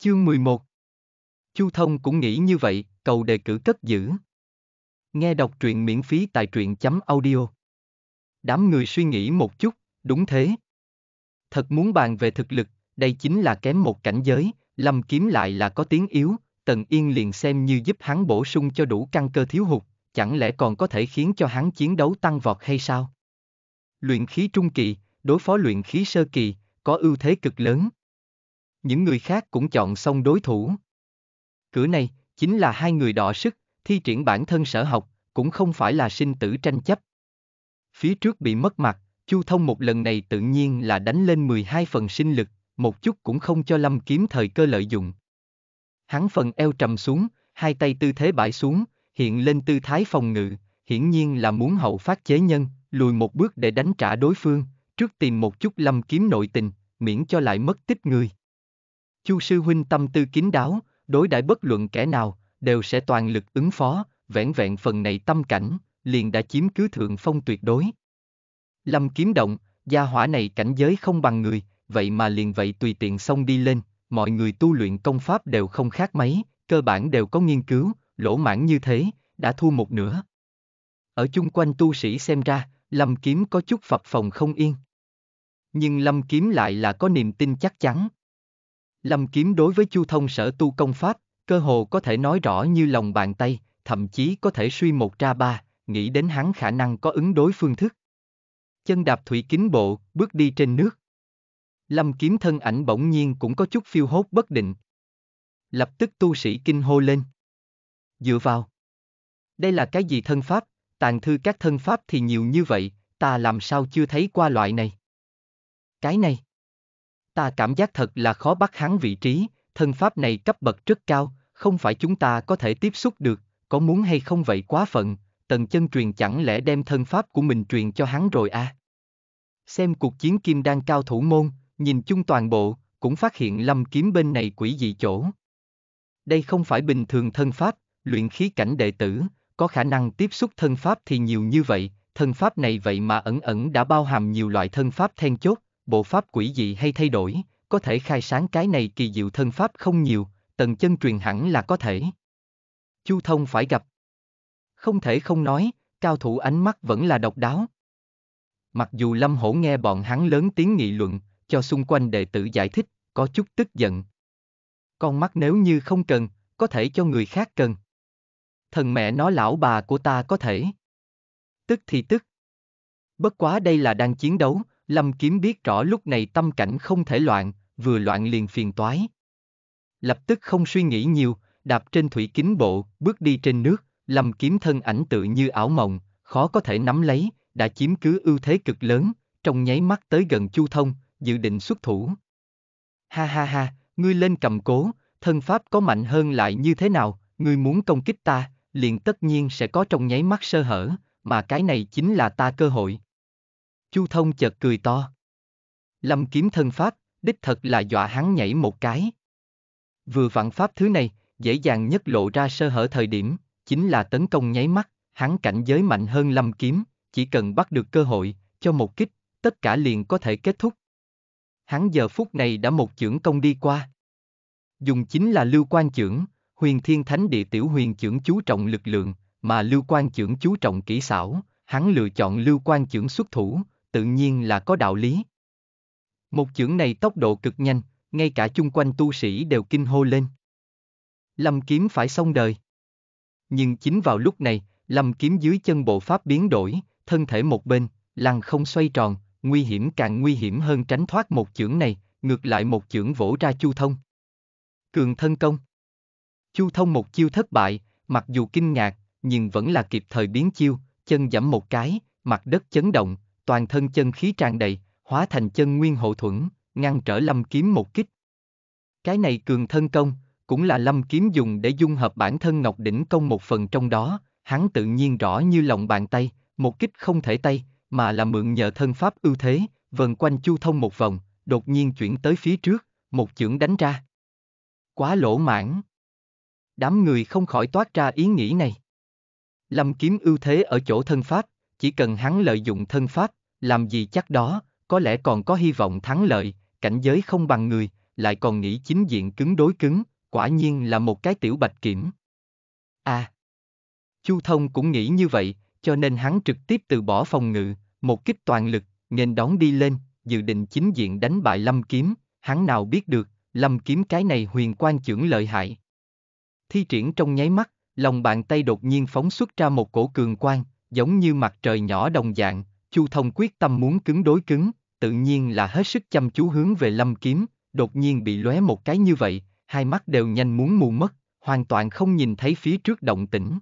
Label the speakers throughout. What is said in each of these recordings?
Speaker 1: Chương 11 Chu Thông cũng nghĩ như vậy, cầu đề cử cất giữ. Nghe đọc truyện miễn phí tại truyện chấm audio. Đám người suy nghĩ một chút, đúng thế. Thật muốn bàn về thực lực, đây chính là kém một cảnh giới, lâm kiếm lại là có tiếng yếu, Tần Yên liền xem như giúp hắn bổ sung cho đủ căn cơ thiếu hụt, chẳng lẽ còn có thể khiến cho hắn chiến đấu tăng vọt hay sao? Luyện khí trung kỳ, đối phó luyện khí sơ kỳ, có ưu thế cực lớn những người khác cũng chọn xong đối thủ. Cửa này, chính là hai người đọ sức, thi triển bản thân sở học, cũng không phải là sinh tử tranh chấp. Phía trước bị mất mặt, Chu Thông một lần này tự nhiên là đánh lên 12 phần sinh lực, một chút cũng không cho Lâm Kiếm thời cơ lợi dụng. Hắn phần eo trầm xuống, hai tay tư thế bãi xuống, hiện lên tư thái phòng ngự, hiển nhiên là muốn hậu phát chế nhân, lùi một bước để đánh trả đối phương, trước tìm một chút Lâm Kiếm nội tình, miễn cho lại mất tích người. Chu sư huynh tâm tư kín đáo, đối đãi bất luận kẻ nào, đều sẽ toàn lực ứng phó, vẻn vẹn phần này tâm cảnh, liền đã chiếm cứ thượng phong tuyệt đối. Lâm kiếm động, gia hỏa này cảnh giới không bằng người, vậy mà liền vậy tùy tiện xông đi lên, mọi người tu luyện công pháp đều không khác mấy, cơ bản đều có nghiên cứu, lỗ mãn như thế, đã thua một nửa. Ở chung quanh tu sĩ xem ra, Lâm Kiếm có chút phập phòng không yên. Nhưng Lâm Kiếm lại là có niềm tin chắc chắn, Lâm Kiếm đối với Chu Thông sở tu công pháp, cơ hồ có thể nói rõ như lòng bàn tay, thậm chí có thể suy một ra ba, nghĩ đến hắn khả năng có ứng đối phương thức. Chân đạp thủy kính bộ, bước đi trên nước. Lâm Kiếm thân ảnh bỗng nhiên cũng có chút phiêu hốt bất định. Lập tức tu sĩ kinh hô lên. Dựa vào. Đây là cái gì thân pháp, tàn thư các thân pháp thì nhiều như vậy, ta làm sao chưa thấy qua loại này. Cái này. Ta cảm giác thật là khó bắt hắn vị trí, thân pháp này cấp bậc rất cao, không phải chúng ta có thể tiếp xúc được, có muốn hay không vậy quá phận, tần chân truyền chẳng lẽ đem thân pháp của mình truyền cho hắn rồi à? Xem cuộc chiến kim đang cao thủ môn, nhìn chung toàn bộ, cũng phát hiện lâm kiếm bên này quỷ dị chỗ. Đây không phải bình thường thân pháp, luyện khí cảnh đệ tử, có khả năng tiếp xúc thân pháp thì nhiều như vậy, thân pháp này vậy mà ẩn ẩn đã bao hàm nhiều loại thân pháp then chốt, bộ pháp quỷ dị hay thay đổi, có thể khai sáng cái này kỳ diệu thân pháp không nhiều, tần chân truyền hẳn là có thể. Chu Thông phải gặp. Không thể không nói, cao thủ ánh mắt vẫn là độc đáo. Mặc dù Lâm Hổ nghe bọn hắn lớn tiếng nghị luận, cho xung quanh đệ tử giải thích, có chút tức giận. Con mắt nếu như không cần, có thể cho người khác cần. Thần mẹ nó lão bà của ta có thể. Tức thì tức. Bất quá đây là đang chiến đấu, Lâm Kiếm biết rõ lúc này tâm cảnh không thể loạn, vừa loạn liền phiền toái. Lập tức không suy nghĩ nhiều, đạp trên thủy kính bộ, bước đi trên nước, Lâm Kiếm thân ảnh tự như ảo mộng, khó có thể nắm lấy, đã chiếm cứ ưu thế cực lớn, trong nháy mắt tới gần Chu Thông, dự định xuất thủ. Ha ha ha, ngươi lên cầm cố, thân pháp có mạnh hơn lại như thế nào, ngươi muốn công kích ta, liền tất nhiên sẽ có trong nháy mắt sơ hở, mà cái này chính là ta cơ hội. Chu Thông chợt cười to. Lâm kiếm thân pháp, đích thật là dọa hắn nhảy một cái. Vừa vặn pháp thứ này, dễ dàng nhất lộ ra sơ hở thời điểm, chính là tấn công nháy mắt, hắn cảnh giới mạnh hơn lâm kiếm, chỉ cần bắt được cơ hội, cho một kích, tất cả liền có thể kết thúc. Hắn giờ phút này đã một chưởng công đi qua. Dùng chính là lưu quan chưởng, huyền thiên thánh địa tiểu huyền chưởng chú trọng lực lượng, mà lưu quan chưởng chú trọng kỹ xảo, hắn lựa chọn lưu quan chưởng xuất thủ, tự nhiên là có đạo lý. Một chưởng này tốc độ cực nhanh, ngay cả chung quanh tu sĩ đều kinh hô lên. Lâm kiếm phải xong đời. Nhưng chính vào lúc này, lâm kiếm dưới chân bộ pháp biến đổi, thân thể một bên, lăng không xoay tròn, nguy hiểm càng nguy hiểm hơn tránh thoát một chưởng này, ngược lại một chưởng vỗ ra chu thông. Cường thân công. Chu thông một chiêu thất bại, mặc dù kinh ngạc, nhưng vẫn là kịp thời biến chiêu, chân giẫm một cái, mặt đất chấn động, toàn thân chân khí tràn đầy, hóa thành chân nguyên hộ thuẫn, ngăn trở lâm kiếm một kích. Cái này cường thân công, cũng là lâm kiếm dùng để dung hợp bản thân ngọc đỉnh công một phần trong đó, hắn tự nhiên rõ như lòng bàn tay, một kích không thể tay, mà là mượn nhờ thân pháp ưu thế, vần quanh chu thông một vòng, đột nhiên chuyển tới phía trước, một chưởng đánh ra. Quá lỗ mãn. Đám người không khỏi toát ra ý nghĩ này. Lâm kiếm ưu thế ở chỗ thân pháp, chỉ cần hắn lợi dụng thân pháp, làm gì chắc đó, có lẽ còn có hy vọng thắng lợi, cảnh giới không bằng người, lại còn nghĩ chính diện cứng đối cứng, quả nhiên là một cái tiểu bạch kiểm. À, Chu Thông cũng nghĩ như vậy, cho nên hắn trực tiếp từ bỏ phòng ngự, một kích toàn lực, nghênh đón đi lên, dự định chính diện đánh bại Lâm Kiếm, hắn nào biết được, Lâm Kiếm cái này huyền quan trưởng lợi hại. Thi triển trong nháy mắt, lòng bàn tay đột nhiên phóng xuất ra một cổ cường quan, giống như mặt trời nhỏ đồng dạng, Chu Thông quyết tâm muốn cứng đối cứng, tự nhiên là hết sức chăm chú hướng về lâm kiếm, đột nhiên bị lóe một cái như vậy, hai mắt đều nhanh muốn mù mất, hoàn toàn không nhìn thấy phía trước động tĩnh.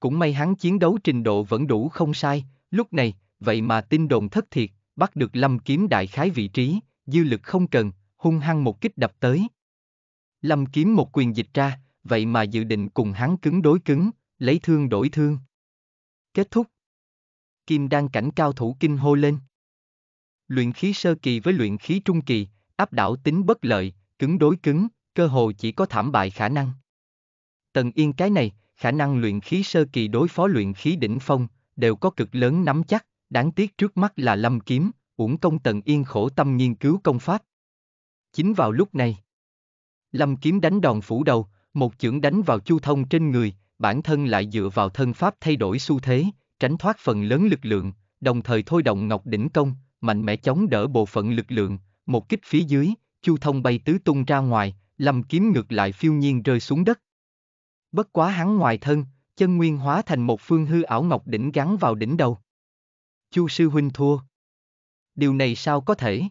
Speaker 1: Cũng may hắn chiến đấu trình độ vẫn đủ không sai, lúc này, vậy mà tin đồn thất thiệt, bắt được lâm kiếm đại khái vị trí, dư lực không cần, hung hăng một kích đập tới. Lâm kiếm một quyền dịch ra, vậy mà dự định cùng hắn cứng đối cứng, lấy thương đổi thương. Kết thúc kim đan cảnh cao thủ kinh hô lên. Luyện khí sơ kỳ với luyện khí trung kỳ, áp đảo tính bất lợi, cứng đối cứng, cơ hồ chỉ có thảm bại khả năng. Tần Yên cái này, khả năng luyện khí sơ kỳ đối phó luyện khí đỉnh phong, đều có cực lớn nắm chắc, đáng tiếc trước mắt là lâm kiếm, uổng công Tần Yên khổ tâm nghiên cứu công pháp. Chính vào lúc này, lâm kiếm đánh đòn phủ đầu, một chưởng đánh vào chu thông trên người, bản thân lại dựa vào thân pháp thay đổi xu thế, tránh thoát phần lớn lực lượng, đồng thời thôi động Ngọc Đỉnh Công, mạnh mẽ chống đỡ bộ phận lực lượng, một kích phía dưới, Chu Thông bay tứ tung ra ngoài, lâm kiếm ngược lại phiêu nhiên rơi xuống đất. Bất quá hắn ngoài thân, chân nguyên hóa thành một phương hư ảo ngọc đỉnh gắn vào đỉnh đầu. Chu sư huynh thua. Điều này sao có thể?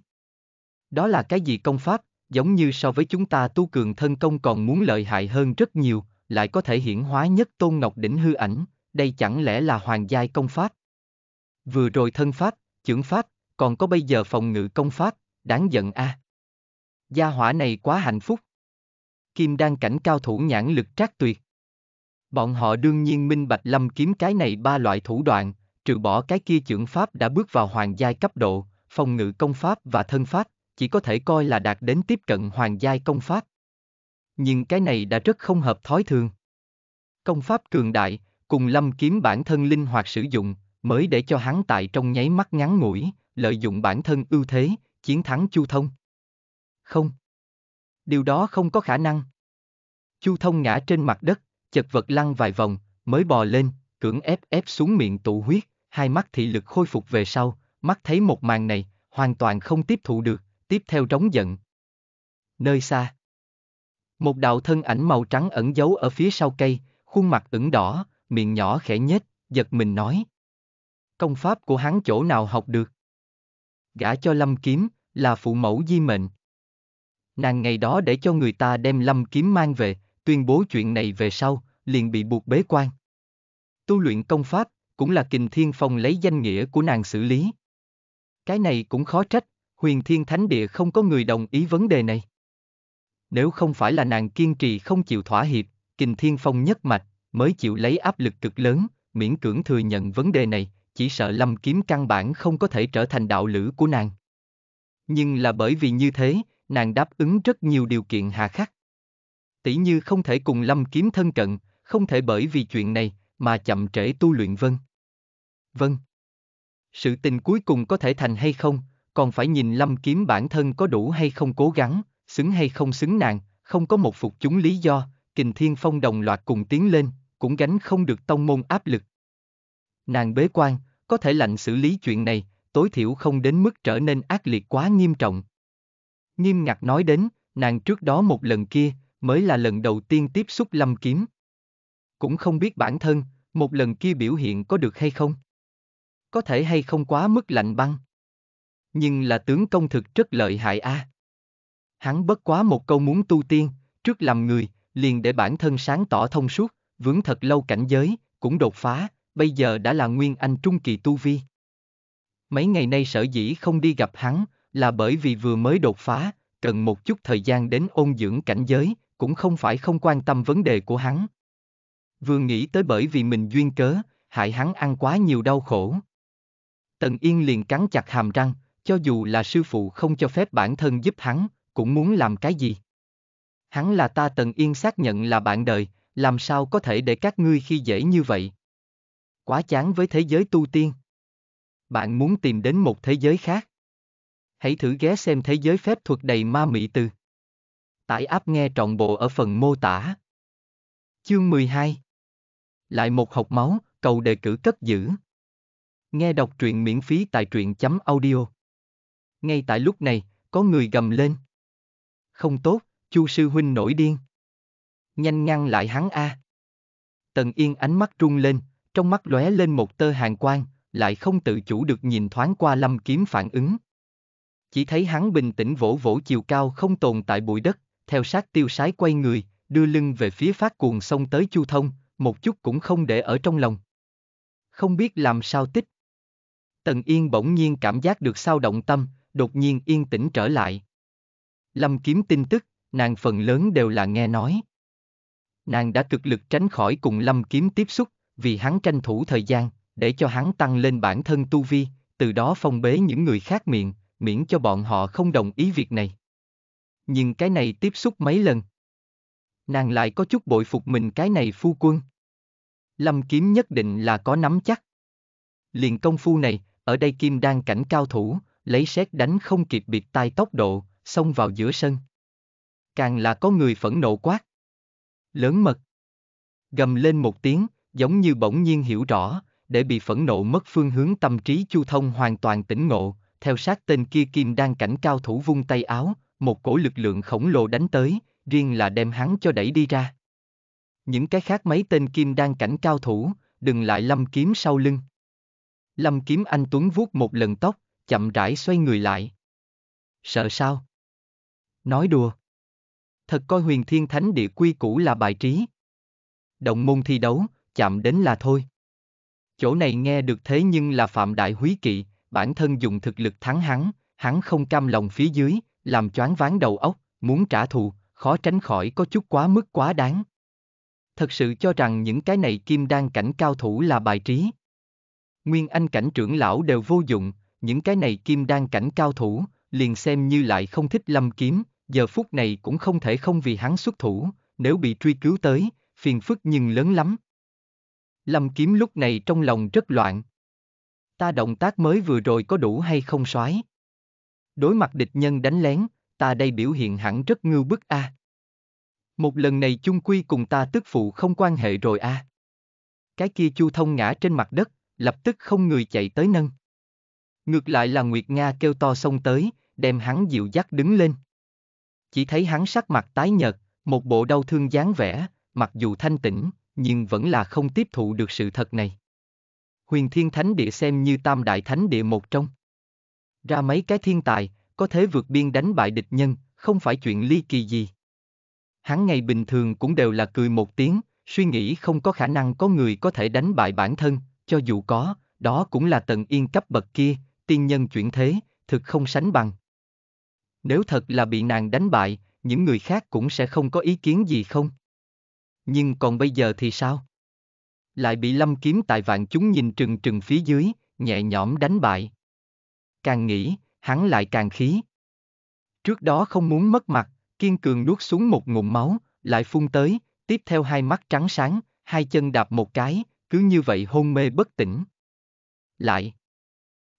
Speaker 1: Đó là cái gì công pháp, giống như so với chúng ta tu cường thân công còn muốn lợi hại hơn rất nhiều, lại có thể hiển hóa nhất tôn ngọc đỉnh hư ảnh, đây chẳng lẽ là hoàng giai công pháp? Vừa rồi thân pháp, chưởng pháp, còn có bây giờ phòng ngự công pháp, đáng giận a. À. Gia hỏa này quá hạnh phúc. Kim đang cảnh cao thủ nhãn lực trác tuyệt. Bọn họ đương nhiên minh bạch lâm kiếm cái này ba loại thủ đoạn, trừ bỏ cái kia trưởng pháp đã bước vào hoàng giai cấp độ, phòng ngự công pháp và thân pháp, chỉ có thể coi là đạt đến tiếp cận hoàng giai công pháp. Nhưng cái này đã rất không hợp thói thường. Công pháp cường đại, cùng lâm kiếm bản thân linh hoạt sử dụng, mới để cho hắn tại trong nháy mắt ngắn ngủi, lợi dụng bản thân ưu thế, chiến thắng Chu Thông. Không. Điều đó không có khả năng. Chu Thông ngã trên mặt đất, chật vật lăn vài vòng, mới bò lên, cưỡng ép ép xuống miệng tụ huyết, hai mắt thị lực khôi phục về sau, mắt thấy một màn này, hoàn toàn không tiếp thụ được, tiếp theo trống giận. Nơi xa. Một đạo thân ảnh màu trắng ẩn giấu ở phía sau cây, khuôn mặt ửng đỏ, miệng nhỏ khẽ nhếch, giật mình nói. Công pháp của hắn chỗ nào học được? Gã cho lâm kiếm, là phụ mẫu di mệnh. Nàng ngày đó để cho người ta đem lâm kiếm mang về, tuyên bố chuyện này về sau, liền bị buộc bế quan. Tu luyện công pháp, cũng là kình thiên phong lấy danh nghĩa của nàng xử lý. Cái này cũng khó trách, huyền thiên thánh địa không có người đồng ý vấn đề này. Nếu không phải là nàng kiên trì không chịu thỏa hiệp, kình thiên phong nhất mạch, mới chịu lấy áp lực cực lớn, miễn cưỡng thừa nhận vấn đề này, chỉ sợ lâm kiếm căn bản không có thể trở thành đạo lữ của nàng. Nhưng là bởi vì như thế, nàng đáp ứng rất nhiều điều kiện hà khắc. Tỷ như không thể cùng lâm kiếm thân cận, không thể bởi vì chuyện này mà chậm trễ tu luyện vân. Vâng. Sự tình cuối cùng có thể thành hay không, còn phải nhìn lâm kiếm bản thân có đủ hay không cố gắng, xứng hay không xứng nàng, không có một phục chúng lý do, kình thiên phong đồng loạt cùng tiến lên, cũng gánh không được tông môn áp lực. Nàng bế quan, có thể lạnh xử lý chuyện này, tối thiểu không đến mức trở nên ác liệt quá nghiêm trọng. Nghiêm ngặt nói đến, nàng trước đó một lần kia, mới là lần đầu tiên tiếp xúc lâm kiếm. Cũng không biết bản thân, một lần kia biểu hiện có được hay không. Có thể hay không quá mức lạnh băng. Nhưng là tướng công thực rất lợi hại a. À. Hắn bất quá một câu muốn tu tiên, trước làm người, liền để bản thân sáng tỏ thông suốt, vướng thật lâu cảnh giới, cũng đột phá, bây giờ đã là nguyên anh trung kỳ tu vi. Mấy ngày nay sở dĩ không đi gặp hắn, là bởi vì vừa mới đột phá, cần một chút thời gian đến ôn dưỡng cảnh giới, cũng không phải không quan tâm vấn đề của hắn. Vừa nghĩ tới bởi vì mình duyên cớ, hại hắn ăn quá nhiều đau khổ. Tần Yên liền cắn chặt hàm răng, cho dù là sư phụ không cho phép bản thân giúp hắn, cũng muốn làm cái gì. Hắn là ta Tần Yên xác nhận là bạn đời, làm sao có thể để các ngươi khi dễ như vậy? Quá chán với thế giới tu tiên. Bạn muốn tìm đến một thế giới khác. Hãy thử ghé xem thế giới phép thuật đầy ma mị từ. Tải app nghe trọn bộ ở phần mô tả. Chương 12 Lại một học máu, cầu đề cử cất giữ. Nghe đọc truyện miễn phí tại truyện.audio chấm Ngay tại lúc này, có người gầm lên. Không tốt, Chu sư huynh nổi điên nhanh ngăn lại hắn a. À. Tần Yên ánh mắt rung lên, trong mắt lóe lên một tơ hàng quang, lại không tự chủ được nhìn thoáng qua lâm kiếm phản ứng. Chỉ thấy hắn bình tĩnh vỗ vỗ chiều cao không tồn tại bụi đất, theo sát tiêu sái quay người, đưa lưng về phía phát cuồng sông tới chu thông, một chút cũng không để ở trong lòng. Không biết làm sao tích. Tần Yên bỗng nhiên cảm giác được sao động tâm, đột nhiên yên tĩnh trở lại. Lâm kiếm tin tức, nàng phần lớn đều là nghe nói nàng đã cực lực tránh khỏi cùng lâm kiếm tiếp xúc, vì hắn tranh thủ thời gian, để cho hắn tăng lên bản thân tu vi, từ đó phong bế những người khác miệng, miễn cho bọn họ không đồng ý việc này. Nhưng cái này tiếp xúc mấy lần. Nàng lại có chút bội phục mình cái này phu quân. Lâm kiếm nhất định là có nắm chắc. Liền công phu này, ở đây kim đang cảnh cao thủ, lấy xét đánh không kịp biệt tai tốc độ, xông vào giữa sân. Càng là có người phẫn nộ quát lớn mật. Gầm lên một tiếng, giống như bỗng nhiên hiểu rõ, để bị phẫn nộ mất phương hướng tâm trí Chu Thông hoàn toàn tỉnh ngộ, theo sát tên kia kim đang cảnh cao thủ vung tay áo, một cổ lực lượng khổng lồ đánh tới, riêng là đem hắn cho đẩy đi ra. Những cái khác mấy tên kim đang cảnh cao thủ, đừng lại lâm kiếm sau lưng. Lâm kiếm anh Tuấn vuốt một lần tóc, chậm rãi xoay người lại. Sợ sao? Nói đùa thật coi huyền thiên thánh địa quy củ là bài trí. Động môn thi đấu, chạm đến là thôi. Chỗ này nghe được thế nhưng là phạm đại húy kỵ, bản thân dùng thực lực thắng hắn, hắn không cam lòng phía dưới, làm choáng ván đầu óc, muốn trả thù, khó tránh khỏi có chút quá mức quá đáng. Thật sự cho rằng những cái này kim đan cảnh cao thủ là bài trí. Nguyên anh cảnh trưởng lão đều vô dụng, những cái này kim đan cảnh cao thủ, liền xem như lại không thích lâm kiếm, giờ phút này cũng không thể không vì hắn xuất thủ, nếu bị truy cứu tới, phiền phức nhưng lớn lắm. Lâm kiếm lúc này trong lòng rất loạn. Ta động tác mới vừa rồi có đủ hay không soái? Đối mặt địch nhân đánh lén, ta đây biểu hiện hẳn rất ngưu bức a. À. Một lần này chung quy cùng ta tức phụ không quan hệ rồi a. À. Cái kia chu thông ngã trên mặt đất, lập tức không người chạy tới nâng. Ngược lại là Nguyệt Nga kêu to xông tới, đem hắn dịu dắt đứng lên chỉ thấy hắn sắc mặt tái nhợt, một bộ đau thương dáng vẻ, mặc dù thanh tĩnh, nhưng vẫn là không tiếp thụ được sự thật này. Huyền Thiên Thánh Địa xem như tam đại thánh địa một trong. Ra mấy cái thiên tài, có thể vượt biên đánh bại địch nhân, không phải chuyện ly kỳ gì. Hắn ngày bình thường cũng đều là cười một tiếng, suy nghĩ không có khả năng có người có thể đánh bại bản thân, cho dù có, đó cũng là tận yên cấp bậc kia, tiên nhân chuyển thế, thực không sánh bằng nếu thật là bị nàng đánh bại, những người khác cũng sẽ không có ý kiến gì không? Nhưng còn bây giờ thì sao? Lại bị lâm kiếm tại vạn chúng nhìn trừng trừng phía dưới, nhẹ nhõm đánh bại. Càng nghĩ, hắn lại càng khí. Trước đó không muốn mất mặt, kiên cường nuốt xuống một ngụm máu, lại phun tới, tiếp theo hai mắt trắng sáng, hai chân đạp một cái, cứ như vậy hôn mê bất tỉnh. Lại,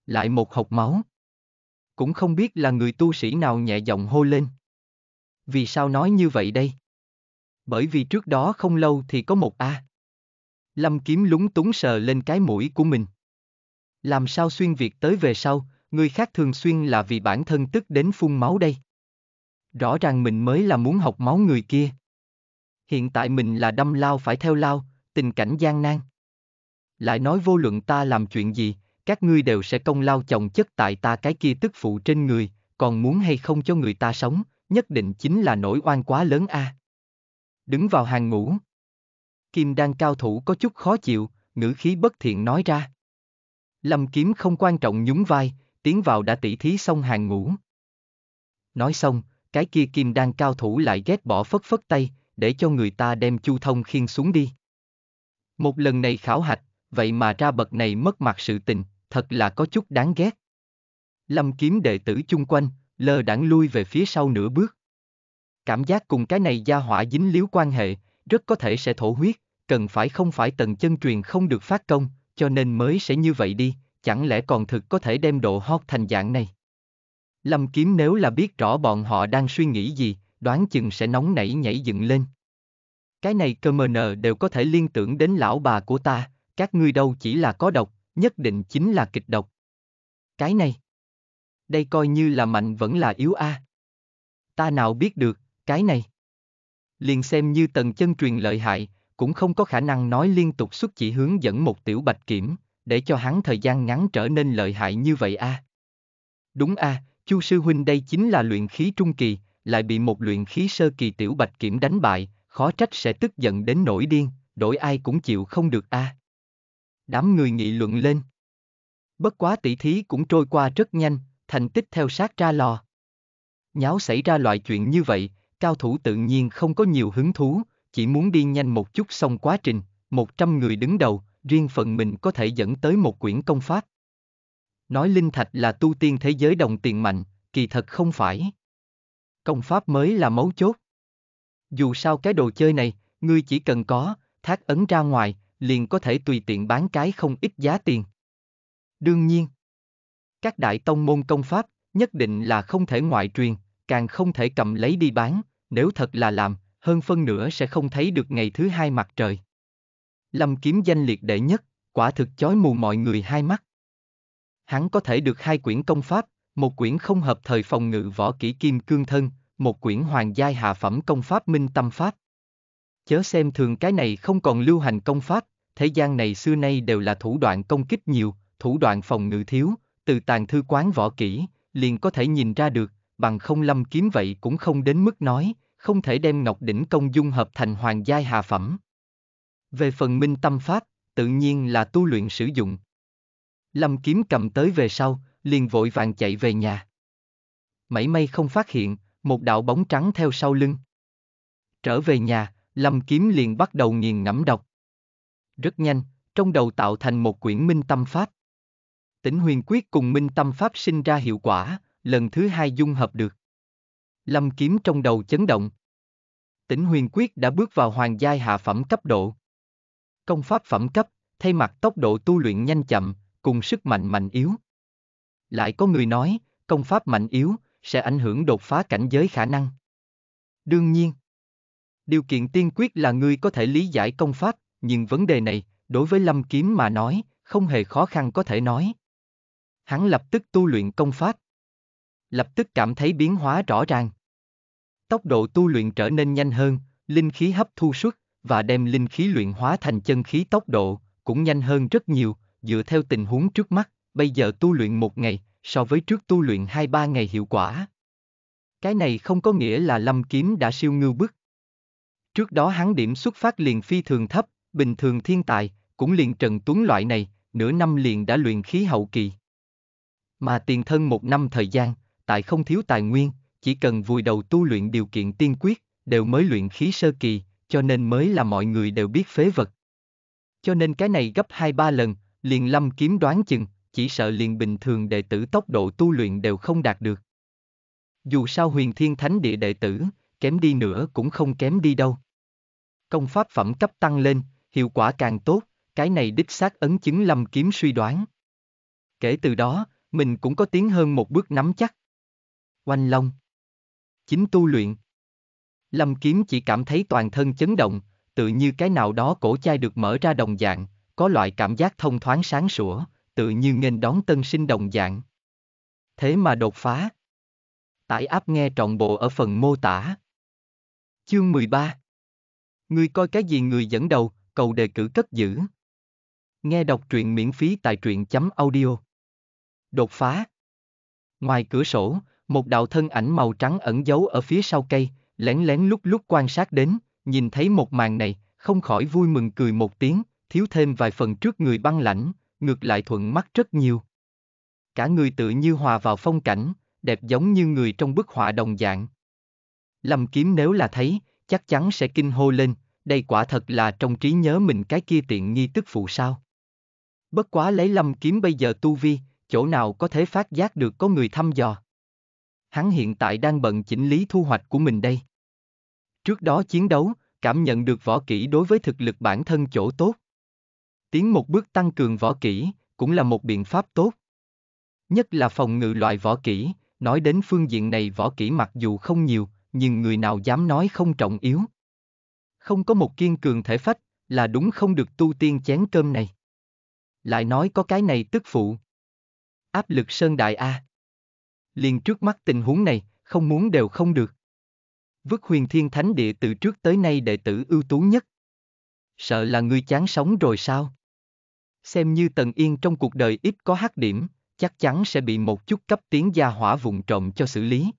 Speaker 1: lại một hộc máu cũng không biết là người tu sĩ nào nhẹ giọng hô lên. Vì sao nói như vậy đây? Bởi vì trước đó không lâu thì có một A. Lâm kiếm lúng túng sờ lên cái mũi của mình. Làm sao xuyên việc tới về sau, người khác thường xuyên là vì bản thân tức đến phun máu đây. Rõ ràng mình mới là muốn học máu người kia. Hiện tại mình là đâm lao phải theo lao, tình cảnh gian nan. Lại nói vô luận ta làm chuyện gì, các ngươi đều sẽ công lao chồng chất tại ta cái kia tức phụ trên người, còn muốn hay không cho người ta sống, nhất định chính là nỗi oan quá lớn a. À. Đứng vào hàng ngũ. Kim đan cao thủ có chút khó chịu, ngữ khí bất thiện nói ra. Lâm kiếm không quan trọng nhún vai, tiến vào đã tỉ thí xong hàng ngũ. Nói xong, cái kia kim đan cao thủ lại ghét bỏ phất phất tay, để cho người ta đem chu thông khiên xuống đi. Một lần này khảo hạch, vậy mà ra bậc này mất mặt sự tình, thật là có chút đáng ghét. Lâm kiếm đệ tử chung quanh, lơ đãng lui về phía sau nửa bước. Cảm giác cùng cái này gia hỏa dính líu quan hệ, rất có thể sẽ thổ huyết, cần phải không phải tần chân truyền không được phát công, cho nên mới sẽ như vậy đi, chẳng lẽ còn thực có thể đem độ hot thành dạng này. Lâm kiếm nếu là biết rõ bọn họ đang suy nghĩ gì, đoán chừng sẽ nóng nảy nhảy dựng lên. Cái này cơ mờ nờ đều có thể liên tưởng đến lão bà của ta, các ngươi đâu chỉ là có độc, nhất định chính là kịch độc. Cái này, đây coi như là mạnh vẫn là yếu a. À. Ta nào biết được, cái này. Liền xem như tần chân truyền lợi hại, cũng không có khả năng nói liên tục xuất chỉ hướng dẫn một tiểu bạch kiểm, để cho hắn thời gian ngắn trở nên lợi hại như vậy a. À. Đúng a, à, Chu sư huynh đây chính là luyện khí trung kỳ, lại bị một luyện khí sơ kỳ tiểu bạch kiểm đánh bại, khó trách sẽ tức giận đến nổi điên, đổi ai cũng chịu không được a. À. Đám người nghị luận lên. Bất quá tỷ thí cũng trôi qua rất nhanh, thành tích theo sát ra lò. Nháo xảy ra loại chuyện như vậy, cao thủ tự nhiên không có nhiều hứng thú, chỉ muốn đi nhanh một chút xong quá trình, 100 người đứng đầu, riêng phần mình có thể dẫn tới một quyển công pháp. Nói linh thạch là tu tiên thế giới đồng tiền mạnh, kỳ thật không phải. Công pháp mới là mấu chốt. Dù sao cái đồ chơi này, ngươi chỉ cần có, thác ấn ra ngoài, liền có thể tùy tiện bán cái không ít giá tiền. Đương nhiên, các đại tông môn công pháp nhất định là không thể ngoại truyền, càng không thể cầm lấy đi bán, nếu thật là làm, hơn phân nửa sẽ không thấy được ngày thứ hai mặt trời. Lâm kiếm danh liệt đệ nhất, quả thực chói mù mọi người hai mắt. Hắn có thể được hai quyển công pháp, một quyển không hợp thời phòng ngự võ kỹ kim cương thân, một quyển hoàng giai hạ phẩm công pháp minh tâm pháp chớ xem thường cái này không còn lưu hành công pháp, thế gian này xưa nay đều là thủ đoạn công kích nhiều, thủ đoạn phòng ngự thiếu, từ tàn thư quán võ kỹ, liền có thể nhìn ra được, bằng không lâm kiếm vậy cũng không đến mức nói, không thể đem ngọc đỉnh công dung hợp thành hoàng giai hà phẩm. Về phần minh tâm pháp, tự nhiên là tu luyện sử dụng. Lâm kiếm cầm tới về sau, liền vội vàng chạy về nhà. Mảy may không phát hiện, một đạo bóng trắng theo sau lưng. Trở về nhà, Lâm Kiếm liền bắt đầu nghiền ngẫm đọc. Rất nhanh, trong đầu tạo thành một quyển minh tâm pháp. Tỉnh huyền quyết cùng minh tâm pháp sinh ra hiệu quả, lần thứ hai dung hợp được. Lâm Kiếm trong đầu chấn động. Tỉnh huyền quyết đã bước vào hoàng giai hạ phẩm cấp độ. Công pháp phẩm cấp, thay mặt tốc độ tu luyện nhanh chậm, cùng sức mạnh mạnh yếu. Lại có người nói, công pháp mạnh yếu, sẽ ảnh hưởng đột phá cảnh giới khả năng. Đương nhiên, Điều kiện tiên quyết là ngươi có thể lý giải công pháp, nhưng vấn đề này, đối với Lâm Kiếm mà nói, không hề khó khăn có thể nói. Hắn lập tức tu luyện công pháp. Lập tức cảm thấy biến hóa rõ ràng. Tốc độ tu luyện trở nên nhanh hơn, linh khí hấp thu suất và đem linh khí luyện hóa thành chân khí tốc độ cũng nhanh hơn rất nhiều, dựa theo tình huống trước mắt, bây giờ tu luyện một ngày so với trước tu luyện hai ba ngày hiệu quả. Cái này không có nghĩa là Lâm Kiếm đã siêu ngưu bức, Trước đó hắn điểm xuất phát liền phi thường thấp, bình thường thiên tài, cũng liền Trần Tuấn loại này, nửa năm liền đã luyện khí hậu kỳ. Mà tiền thân một năm thời gian, tại không thiếu tài nguyên, chỉ cần vùi đầu tu luyện điều kiện tiên quyết, đều mới luyện khí sơ kỳ, cho nên mới là mọi người đều biết phế vật. Cho nên cái này gấp 2-3 lần, liền lâm kiếm đoán chừng, chỉ sợ liền bình thường đệ tử tốc độ tu luyện đều không đạt được. Dù sao huyền thiên thánh địa đệ tử, kém đi nữa cũng không kém đi đâu công pháp phẩm cấp tăng lên, hiệu quả càng tốt, cái này đích xác ấn chứng lâm kiếm suy đoán. Kể từ đó, mình cũng có tiến hơn một bước nắm chắc. Oanh Long Chính tu luyện Lâm kiếm chỉ cảm thấy toàn thân chấn động, tự như cái nào đó cổ chai được mở ra đồng dạng, có loại cảm giác thông thoáng sáng sủa, tự như nghênh đón tân sinh đồng dạng. Thế mà đột phá. Tải áp nghe trọn bộ ở phần mô tả. Chương 13 Ngươi coi cái gì người dẫn đầu, cầu đề cử cất giữ. Nghe đọc truyện miễn phí tại truyện.audio. chấm Đột phá. Ngoài cửa sổ, một đạo thân ảnh màu trắng ẩn giấu ở phía sau cây, lén lén lúc lúc quan sát đến, nhìn thấy một màn này, không khỏi vui mừng cười một tiếng, thiếu thêm vài phần trước người băng lãnh, ngược lại thuận mắt rất nhiều. Cả người tự như hòa vào phong cảnh, đẹp giống như người trong bức họa đồng dạng. Lâm kiếm nếu là thấy, chắc chắn sẽ kinh hô lên, đây quả thật là trong trí nhớ mình cái kia tiện nghi tức phụ sao. Bất quá lấy lâm kiếm bây giờ tu vi, chỗ nào có thể phát giác được có người thăm dò. Hắn hiện tại đang bận chỉnh lý thu hoạch của mình đây. Trước đó chiến đấu, cảm nhận được võ kỹ đối với thực lực bản thân chỗ tốt. Tiến một bước tăng cường võ kỹ, cũng là một biện pháp tốt. Nhất là phòng ngự loại võ kỹ, nói đến phương diện này võ kỹ mặc dù không nhiều, nhưng người nào dám nói không trọng yếu, không có một kiên cường thể phách, là đúng không được tu tiên chén cơm này. Lại nói có cái này tức phụ. Áp lực sơn đại A. À. Liền trước mắt tình huống này, không muốn đều không được. Vứt huyền thiên thánh địa từ trước tới nay đệ tử ưu tú nhất. Sợ là ngươi chán sống rồi sao? Xem như Tần Yên trong cuộc đời ít có hát điểm, chắc chắn sẽ bị một chút cấp tiến gia hỏa vùng trộm cho xử lý.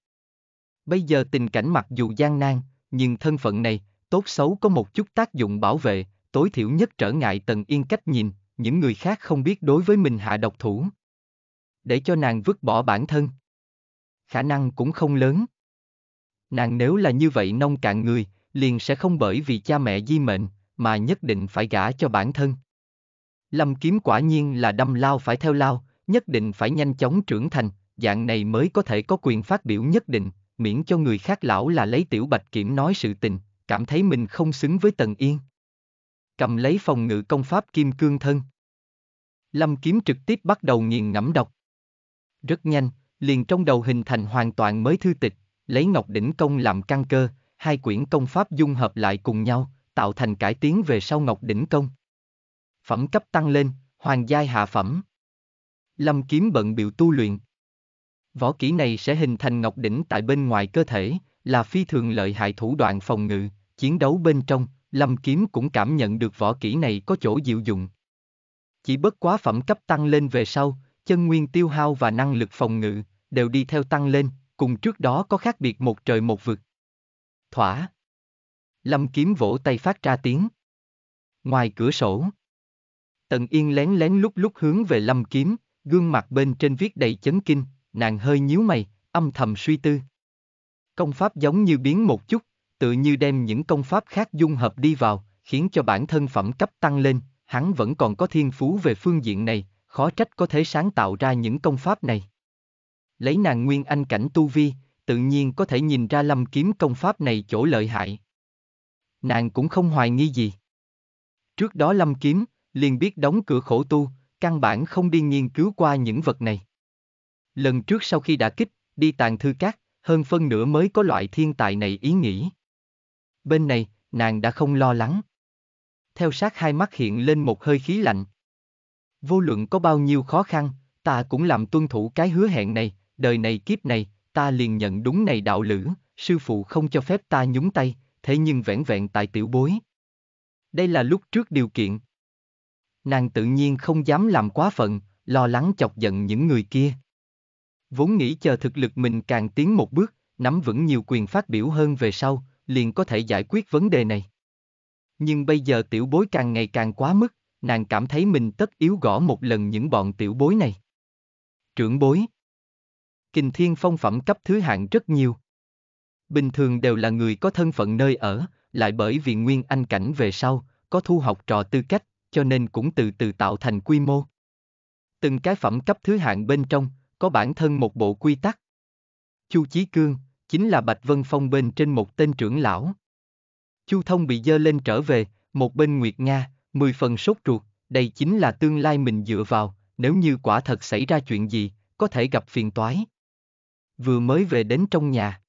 Speaker 1: Bây giờ tình cảnh mặc dù gian nan, nhưng thân phận này, tốt xấu có một chút tác dụng bảo vệ, tối thiểu nhất trở ngại Tần Yên cách nhìn, những người khác không biết đối với mình hạ độc thủ. Để cho nàng vứt bỏ bản thân. Khả năng cũng không lớn. Nàng nếu là như vậy nông cạn người, liền sẽ không bởi vì cha mẹ di mệnh, mà nhất định phải gả cho bản thân. Lâm kiếm quả nhiên là đâm lao phải theo lao, nhất định phải nhanh chóng trưởng thành, dạng này mới có thể có quyền phát biểu nhất định, miễn cho người khác lão là lấy tiểu bạch kiểm nói sự tình, cảm thấy mình không xứng với Tần Yên. Cầm lấy phòng ngự công pháp kim cương thân. Lâm Kiếm trực tiếp bắt đầu nghiền ngẫm đọc. Rất nhanh, liền trong đầu hình thành hoàn toàn mới thư tịch, lấy Ngọc Đỉnh Công làm căn cơ, hai quyển công pháp dung hợp lại cùng nhau, tạo thành cải tiến về sau Ngọc Đỉnh Công. Phẩm cấp tăng lên, hoàng giai hạ phẩm. Lâm Kiếm bận biểu tu luyện. Võ kỹ này sẽ hình thành Ngọc Đỉnh tại bên ngoài cơ thể, là phi thường lợi hại thủ đoạn phòng ngự, chiến đấu bên trong, Lâm Kiếm cũng cảm nhận được võ kỹ này có chỗ diệu dụng. Chỉ bất quá phẩm cấp tăng lên về sau, chân nguyên tiêu hao và năng lực phòng ngự, đều đi theo tăng lên, cùng trước đó có khác biệt một trời một vực. Thỏa. Lâm Kiếm vỗ tay phát ra tiếng. Ngoài cửa sổ. Tần Yên lén lén lúc lúc hướng về Lâm Kiếm, gương mặt bên trên viết đầy chấn kinh, nàng hơi nhíu mày, âm thầm suy tư. Công pháp giống như biến một chút, tự như đem những công pháp khác dung hợp đi vào, khiến cho bản thân phẩm cấp tăng lên, hắn vẫn còn có thiên phú về phương diện này, khó trách có thể sáng tạo ra những công pháp này. Lấy nàng nguyên anh cảnh tu vi, tự nhiên có thể nhìn ra lâm kiếm công pháp này chỗ lợi hại. Nàng cũng không hoài nghi gì. Trước đó lâm kiếm, liền biết đóng cửa khổ tu, căn bản không đi nghiên cứu qua những vật này. Lần trước sau khi đã kích, đi tàn thư cát, hơn phân nửa mới có loại thiên tài này ý nghĩ. Bên này, nàng đã không lo lắng. Theo sát hai mắt hiện lên một hơi khí lạnh. Vô luận có bao nhiêu khó khăn, ta cũng làm tuân thủ cái hứa hẹn này, đời này kiếp này, ta liền nhận đúng này đạo lữ, sư phụ không cho phép ta nhúng tay, thế nhưng vẻn vẹn tại tiểu bối. Đây là lúc trước điều kiện. Nàng tự nhiên không dám làm quá phận, lo lắng chọc giận những người kia vốn nghĩ chờ thực lực mình càng tiến một bước, nắm vững nhiều quyền phát biểu hơn về sau, liền có thể giải quyết vấn đề này. Nhưng bây giờ tiểu bối càng ngày càng quá mức, nàng cảm thấy mình tất yếu gõ một lần những bọn tiểu bối này. Trưởng bối kinh Thiên Phong phẩm cấp thứ hạng rất nhiều. Bình thường đều là người có thân phận nơi ở, lại bởi vì nguyên anh cảnh về sau, có thu học trò tư cách, cho nên cũng từ từ tạo thành quy mô. Từng cái phẩm cấp thứ hạng bên trong, có bản thân một bộ quy tắc. Chu Chí Cương, chính là Bạch Vân Phong bên trên một tên trưởng lão. Chu Thông bị dơ lên trở về, một bên Nguyệt Nga, mười phần sốt ruột, đây chính là tương lai mình dựa vào, nếu như quả thật xảy ra chuyện gì, có thể gặp phiền toái. Vừa mới về đến trong nhà.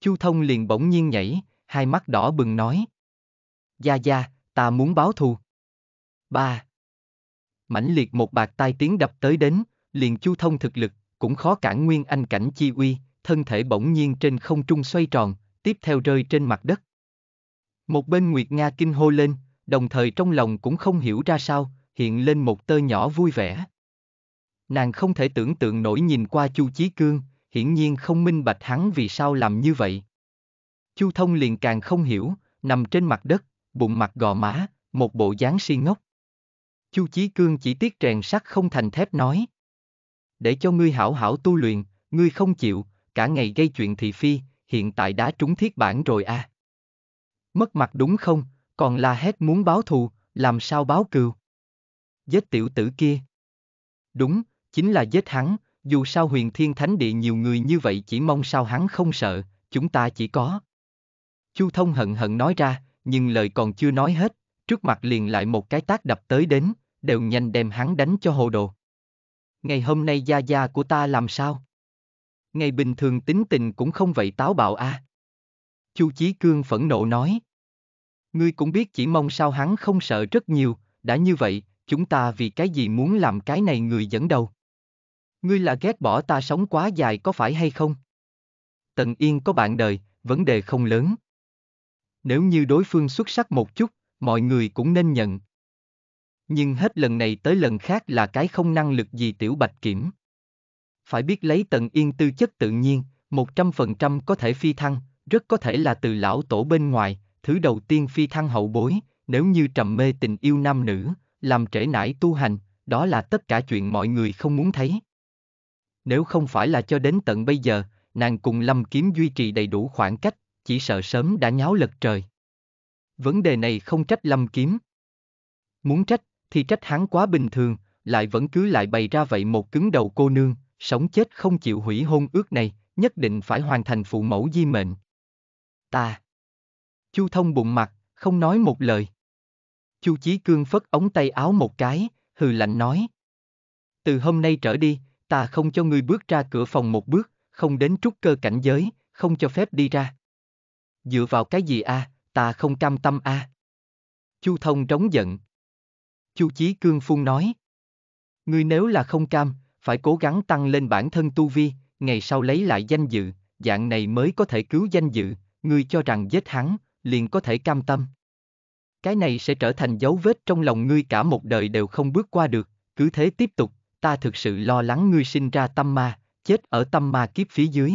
Speaker 1: Chu Thông liền bỗng nhiên nhảy, hai mắt đỏ bừng nói. Gia Gia, ta muốn báo thù. Ba. Mãnh liệt một bạc tai tiếng đập tới đến, liền chu thông thực lực, cũng khó cản Nguyên Anh cảnh chi uy, thân thể bỗng nhiên trên không trung xoay tròn, tiếp theo rơi trên mặt đất. Một bên Nguyệt Nga kinh hô lên, đồng thời trong lòng cũng không hiểu ra sao, hiện lên một tơ nhỏ vui vẻ. Nàng không thể tưởng tượng nổi nhìn qua Chu Chí Cương, hiển nhiên không minh bạch hắn vì sao làm như vậy. Chu Thông liền càng không hiểu, nằm trên mặt đất, bụng mặt gò má, một bộ dáng si ngốc. Chu Chí Cương chỉ tiếc rèn sắt không thành thép nói để cho ngươi hảo hảo tu luyện, ngươi không chịu, cả ngày gây chuyện thị phi, hiện tại đã trúng thiết bản rồi à. Mất mặt đúng không, còn la hét muốn báo thù, làm sao báo cừu. Giết tiểu tử kia. Đúng, chính là giết hắn, dù sao huyền thiên thánh địa nhiều người như vậy chỉ mong sao hắn không sợ, chúng ta chỉ có. Chu thông hận hận nói ra, nhưng lời còn chưa nói hết, trước mặt liền lại một cái tác đập tới đến, đều nhanh đem hắn đánh cho hồ đồ ngày hôm nay gia gia của ta làm sao? Ngày bình thường tính tình cũng không vậy táo bạo a. À? Chu Chí Cương phẫn nộ nói. Ngươi cũng biết chỉ mong sao hắn không sợ rất nhiều, đã như vậy, chúng ta vì cái gì muốn làm cái này người dẫn đầu? Ngươi là ghét bỏ ta sống quá dài có phải hay không? Tần Yên có bạn đời, vấn đề không lớn. Nếu như đối phương xuất sắc một chút, mọi người cũng nên nhận. Nhưng hết lần này tới lần khác là cái không năng lực gì tiểu bạch kiểm. Phải biết lấy tần yên tư chất tự nhiên, 100% có thể phi thăng, rất có thể là từ lão tổ bên ngoài, thứ đầu tiên phi thăng hậu bối, nếu như trầm mê tình yêu nam nữ, làm trễ nải tu hành, đó là tất cả chuyện mọi người không muốn thấy. Nếu không phải là cho đến tận bây giờ, nàng cùng Lâm Kiếm duy trì đầy đủ khoảng cách, chỉ sợ sớm đã nháo lật trời. Vấn đề này không trách Lâm Kiếm. Muốn trách, thì trách hắn quá bình thường, lại vẫn cứ lại bày ra vậy một cứng đầu cô nương, sống chết không chịu hủy hôn ước này, nhất định phải hoàn thành phụ mẫu di mệnh. Ta. Chu thông bụng mặt, không nói một lời. Chu Chí Cương phất ống tay áo một cái, hừ lạnh nói. Từ hôm nay trở đi, ta không cho ngươi bước ra cửa phòng một bước, không đến trúc cơ cảnh giới, không cho phép đi ra. Dựa vào cái gì a, à, ta không cam tâm a. À. Chu Thông trống giận. Chu Chí Cương Phun nói. Ngươi nếu là không cam, phải cố gắng tăng lên bản thân tu vi, ngày sau lấy lại danh dự, dạng này mới có thể cứu danh dự, ngươi cho rằng giết hắn, liền có thể cam tâm. Cái này sẽ trở thành dấu vết trong lòng ngươi cả một đời đều không bước qua được, cứ thế tiếp tục, ta thực sự lo lắng ngươi sinh ra tâm ma, chết ở tâm ma kiếp phía dưới.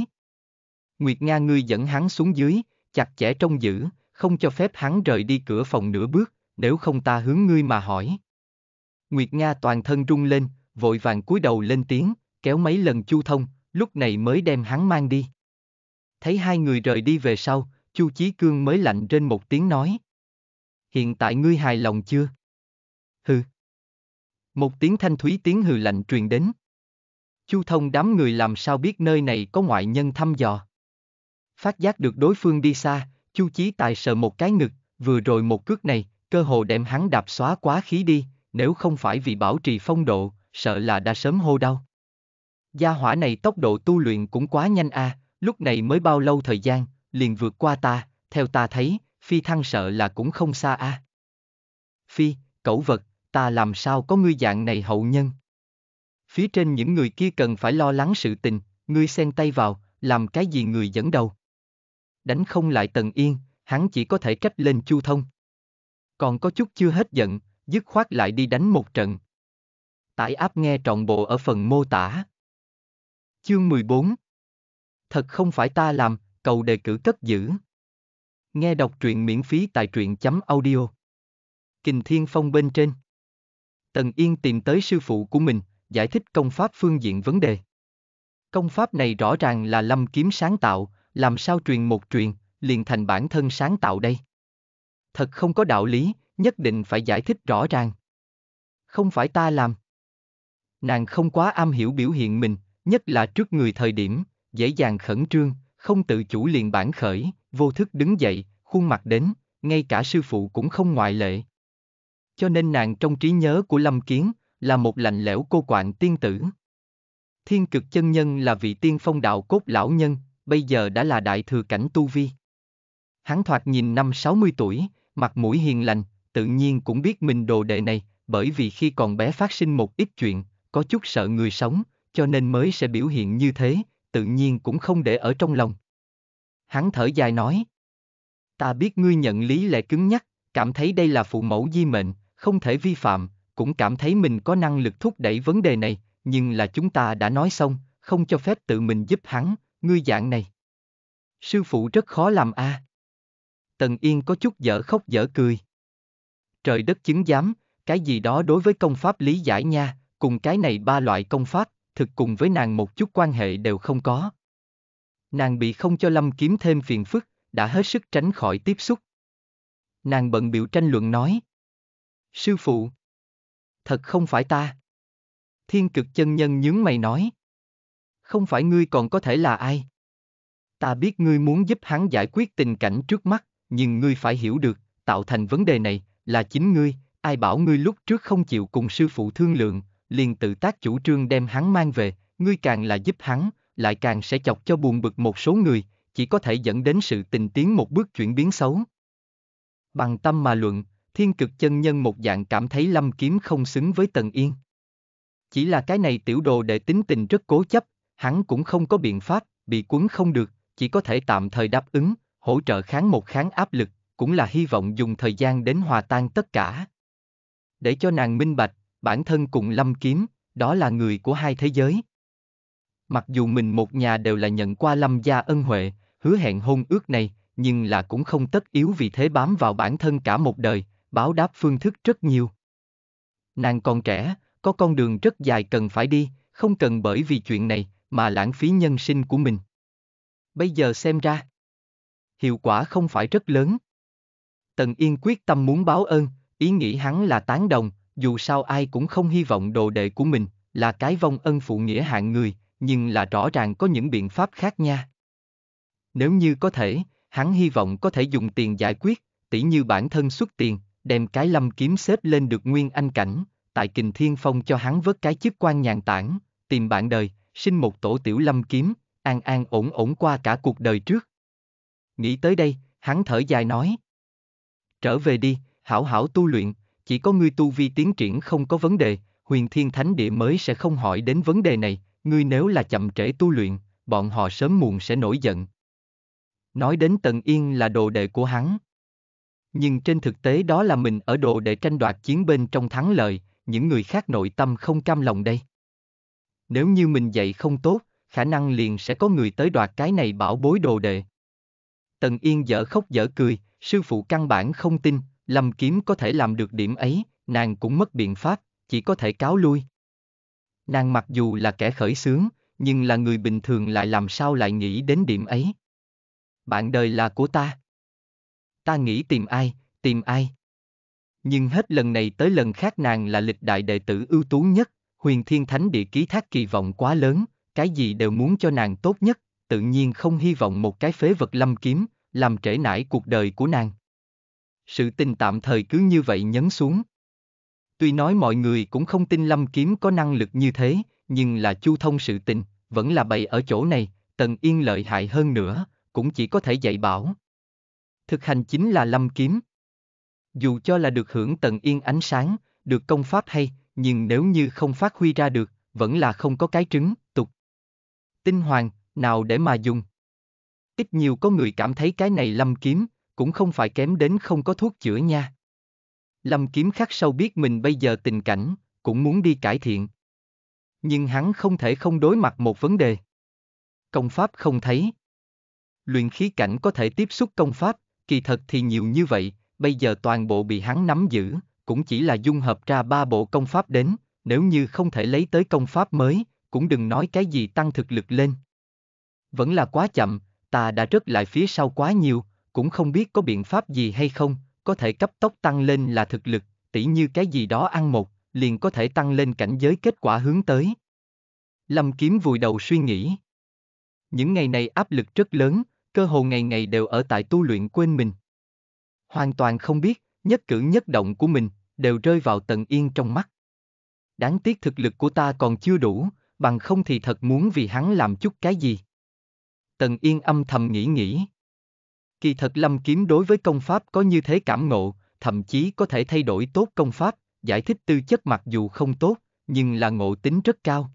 Speaker 1: Nguyệt Nga ngươi dẫn hắn xuống dưới, chặt chẽ trong giữ, không cho phép hắn rời đi cửa phòng nửa bước, nếu không ta hướng ngươi mà hỏi. Nguyệt Nga toàn thân rung lên, vội vàng cúi đầu lên tiếng, kéo mấy lần Chu Thông, lúc này mới đem hắn mang đi. Thấy hai người rời đi về sau, Chu Chí Cương mới lạnh trên một tiếng nói. Hiện tại ngươi hài lòng chưa? Hừ. Một tiếng thanh thúy tiếng hừ lạnh truyền đến. Chu Thông đám người làm sao biết nơi này có ngoại nhân thăm dò. Phát giác được đối phương đi xa, Chu Chí Tài sờ một cái ngực, vừa rồi một cước này, cơ hồ đem hắn đạp xóa quá khí đi, nếu không phải vì bảo trì phong độ, sợ là đã sớm hô đau. Gia hỏa này tốc độ tu luyện cũng quá nhanh a, à, lúc này mới bao lâu thời gian, liền vượt qua ta, theo ta thấy, phi thăng sợ là cũng không xa a. À. Phi, cẩu vật, ta làm sao có ngươi dạng này hậu nhân. Phía trên những người kia cần phải lo lắng sự tình, ngươi xen tay vào, làm cái gì người dẫn đầu. Đánh không lại Tần Yên, hắn chỉ có thể cách lên Chu Thông. Còn có chút chưa hết giận, dứt khoát lại đi đánh một trận. Tải áp nghe trọn bộ ở phần mô tả. Chương 14 Thật không phải ta làm, cầu đề cử cất giữ. Nghe đọc truyện miễn phí tại truyện chấm audio. Kình Thiên Phong bên trên. Tần Yên tìm tới sư phụ của mình, giải thích công pháp phương diện vấn đề. Công pháp này rõ ràng là lâm kiếm sáng tạo, làm sao truyền một truyền, liền thành bản thân sáng tạo đây. Thật không có đạo lý, nhất định phải giải thích rõ ràng. Không phải ta làm. Nàng không quá am hiểu biểu hiện mình, nhất là trước người thời điểm, dễ dàng khẩn trương, không tự chủ liền bản khởi, vô thức đứng dậy, khuôn mặt đến, ngay cả sư phụ cũng không ngoại lệ. Cho nên nàng trong trí nhớ của Lâm Kiến, là một lạnh lẽo cô quạng tiên tử. Thiên cực chân nhân là vị tiên phong đạo cốt lão nhân, bây giờ đã là đại thừa cảnh tu vi. Hắn thoạt nhìn năm 60 tuổi, mặt mũi hiền lành, tự nhiên cũng biết mình đồ đệ này, bởi vì khi còn bé phát sinh một ít chuyện, có chút sợ người sống, cho nên mới sẽ biểu hiện như thế, tự nhiên cũng không để ở trong lòng. Hắn thở dài nói, ta biết ngươi nhận lý lẽ cứng nhắc, cảm thấy đây là phụ mẫu di mệnh, không thể vi phạm, cũng cảm thấy mình có năng lực thúc đẩy vấn đề này, nhưng là chúng ta đã nói xong, không cho phép tự mình giúp hắn, ngươi dạng này. Sư phụ rất khó làm a. À. Tần Yên có chút dở khóc dở cười trời đất chứng giám, cái gì đó đối với công pháp lý giải nha, cùng cái này ba loại công pháp, thực cùng với nàng một chút quan hệ đều không có. Nàng bị không cho Lâm Kiếm thêm phiền phức, đã hết sức tránh khỏi tiếp xúc. Nàng bận biểu tranh luận nói. Sư phụ. Thật không phải ta. Thiên cực chân nhân nhướng mày nói. Không phải ngươi còn có thể là ai. Ta biết ngươi muốn giúp hắn giải quyết tình cảnh trước mắt, nhưng ngươi phải hiểu được, tạo thành vấn đề này, là chính ngươi, ai bảo ngươi lúc trước không chịu cùng sư phụ thương lượng, liền tự tác chủ trương đem hắn mang về, ngươi càng là giúp hắn, lại càng sẽ chọc cho buồn bực một số người, chỉ có thể dẫn đến sự tình tiến một bước chuyển biến xấu. Bằng tâm mà luận, thiên cực chân nhân một dạng cảm thấy lâm kiếm không xứng với Tần Yên. Chỉ là cái này tiểu đồ để tính tình rất cố chấp, hắn cũng không có biện pháp, bị cuốn không được, chỉ có thể tạm thời đáp ứng, hỗ trợ kháng một kháng áp lực, cũng là hy vọng dùng thời gian đến hòa tan tất cả. Để cho nàng minh bạch, bản thân cùng lâm kiếm, đó là người của hai thế giới. Mặc dù mình một nhà đều là nhận qua lâm gia ân huệ, hứa hẹn hôn ước này, nhưng là cũng không tất yếu vì thế bám vào bản thân cả một đời, báo đáp phương thức rất nhiều. Nàng còn trẻ, có con đường rất dài cần phải đi, không cần bởi vì chuyện này mà lãng phí nhân sinh của mình. Bây giờ xem ra, hiệu quả không phải rất lớn. Tần Yên quyết tâm muốn báo ơn, ý nghĩ hắn là tán đồng, dù sao ai cũng không hy vọng đồ đệ của mình, là cái vong ân phụ nghĩa hạng người, nhưng là rõ ràng có những biện pháp khác nha. Nếu như có thể, hắn hy vọng có thể dùng tiền giải quyết, tỉ như bản thân xuất tiền, đem cái lâm kiếm xếp lên được nguyên anh cảnh, tại kình thiên phong cho hắn vớt cái chức quan nhàn tản, tìm bạn đời, sinh một tổ tiểu lâm kiếm, an an ổn ổn qua cả cuộc đời trước. Nghĩ tới đây, hắn thở dài nói trở về đi, hảo hảo tu luyện, chỉ có ngươi tu vi tiến triển không có vấn đề, huyền thiên thánh địa mới sẽ không hỏi đến vấn đề này, ngươi nếu là chậm trễ tu luyện, bọn họ sớm muộn sẽ nổi giận. Nói đến Tần Yên là đồ đệ của hắn. Nhưng trên thực tế đó là mình ở đồ đệ tranh đoạt chiến bên trong thắng lợi, những người khác nội tâm không cam lòng đây. Nếu như mình dạy không tốt, khả năng liền sẽ có người tới đoạt cái này bảo bối đồ đệ. Tần Yên dở khóc dở cười, Sư phụ căn bản không tin, Lâm Kiếm có thể làm được điểm ấy, nàng cũng mất biện pháp, chỉ có thể cáo lui. Nàng mặc dù là kẻ khởi sướng, nhưng là người bình thường lại làm sao lại nghĩ đến điểm ấy. Bạn đời là của ta. Ta nghĩ tìm ai, tìm ai. Nhưng hết lần này tới lần khác nàng là lịch đại đệ tử ưu tú nhất, huyền thiên thánh địa ký thác kỳ vọng quá lớn, cái gì đều muốn cho nàng tốt nhất, tự nhiên không hy vọng một cái phế vật lâm kiếm, làm trễ nải cuộc đời của nàng. Sự tình tạm thời cứ như vậy nhấn xuống. Tuy nói mọi người cũng không tin Lâm Kiếm có năng lực như thế, nhưng là chu thông sự tình, vẫn là bày ở chỗ này, Tần Yên lợi hại hơn nữa, cũng chỉ có thể dạy bảo. Thực hành chính là Lâm Kiếm. Dù cho là được hưởng Tần Yên ánh sáng, được công pháp hay, nhưng nếu như không phát huy ra được, vẫn là không có cái trứng, tục. Tinh hoàng, nào để mà dùng? ít nhiều có người cảm thấy cái này lâm kiếm, cũng không phải kém đến không có thuốc chữa nha. Lâm kiếm khắc sâu biết mình bây giờ tình cảnh, cũng muốn đi cải thiện. Nhưng hắn không thể không đối mặt một vấn đề. Công pháp không thấy. Luyện khí cảnh có thể tiếp xúc công pháp, kỳ thật thì nhiều như vậy, bây giờ toàn bộ bị hắn nắm giữ, cũng chỉ là dung hợp ra ba bộ công pháp đến, nếu như không thể lấy tới công pháp mới, cũng đừng nói cái gì tăng thực lực lên. Vẫn là quá chậm, ta đã rớt lại phía sau quá nhiều, cũng không biết có biện pháp gì hay không, có thể cấp tốc tăng lên là thực lực, tỉ như cái gì đó ăn một, liền có thể tăng lên cảnh giới kết quả hướng tới. Lâm Kiếm vùi đầu suy nghĩ. Những ngày này áp lực rất lớn, cơ hồ ngày ngày đều ở tại tu luyện quên mình. Hoàn toàn không biết, nhất cử nhất động của mình, đều rơi vào tận yên trong mắt. Đáng tiếc thực lực của ta còn chưa đủ, bằng không thì thật muốn vì hắn làm chút cái gì. Tần Yên âm thầm nghĩ nghĩ. Kỳ thật Lâm Kiếm đối với công pháp có như thế cảm ngộ, thậm chí có thể thay đổi tốt công pháp, giải thích tư chất mặc dù không tốt, nhưng là ngộ tính rất cao.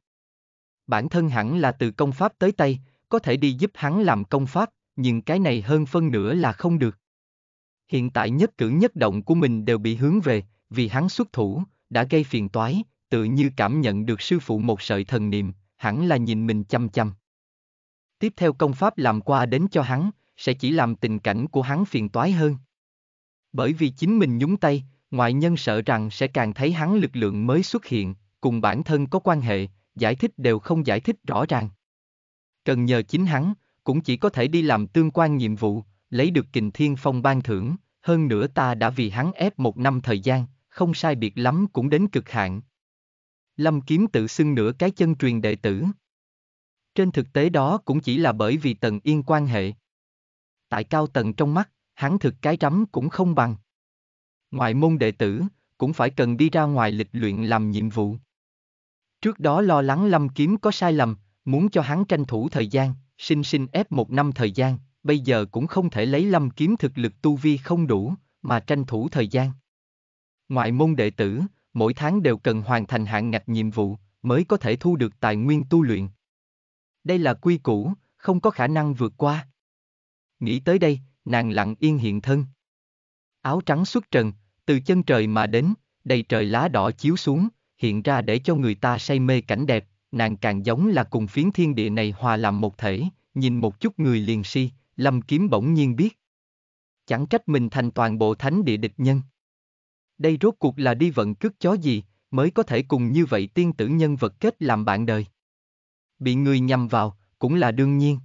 Speaker 1: Bản thân hẳn là từ công pháp tới tay, có thể đi giúp hắn làm công pháp, nhưng cái này hơn phân nửa là không được. Hiện tại nhất cử nhất động của mình đều bị hướng về, vì hắn xuất thủ, đã gây phiền toái, tự như cảm nhận được sư phụ một sợi thần niệm, hẳn là nhìn mình chăm chăm tiếp theo công pháp làm qua đến cho hắn, sẽ chỉ làm tình cảnh của hắn phiền toái hơn. Bởi vì chính mình nhúng tay, ngoại nhân sợ rằng sẽ càng thấy hắn lực lượng mới xuất hiện, cùng bản thân có quan hệ, giải thích đều không giải thích rõ ràng. Cần nhờ chính hắn, cũng chỉ có thể đi làm tương quan nhiệm vụ, lấy được kình thiên phong ban thưởng, hơn nữa ta đã vì hắn ép một năm thời gian, không sai biệt lắm cũng đến cực hạn. Lâm kiếm tự xưng nửa cái chân truyền đệ tử. Trên thực tế đó cũng chỉ là bởi vì Tần Yên quan hệ. Tại cao tầng trong mắt, hắn thực cái rắm cũng không bằng. Ngoại môn đệ tử, cũng phải cần đi ra ngoài lịch luyện làm nhiệm vụ. Trước đó lo lắng Lâm Kiếm có sai lầm, muốn cho hắn tranh thủ thời gian, xin xin ép một năm thời gian, bây giờ cũng không thể lấy Lâm Kiếm thực lực tu vi không đủ, mà tranh thủ thời gian. Ngoại môn đệ tử, mỗi tháng đều cần hoàn thành hạng ngạch nhiệm vụ, mới có thể thu được tài nguyên tu luyện. Đây là quy củ, không có khả năng vượt qua. Nghĩ tới đây, nàng lặng yên hiện thân. Áo trắng xuất trần, từ chân trời mà đến, đầy trời lá đỏ chiếu xuống, hiện ra để cho người ta say mê cảnh đẹp, nàng càng giống là cùng phiến thiên địa này hòa làm một thể, nhìn một chút người liền si, lâm kiếm bỗng nhiên biết. Chẳng trách mình thành toàn bộ thánh địa địch nhân. Đây rốt cuộc là đi vận cước chó gì, mới có thể cùng như vậy tiên tử nhân vật kết làm bạn đời. Bị người nhầm vào, cũng là đương nhiên.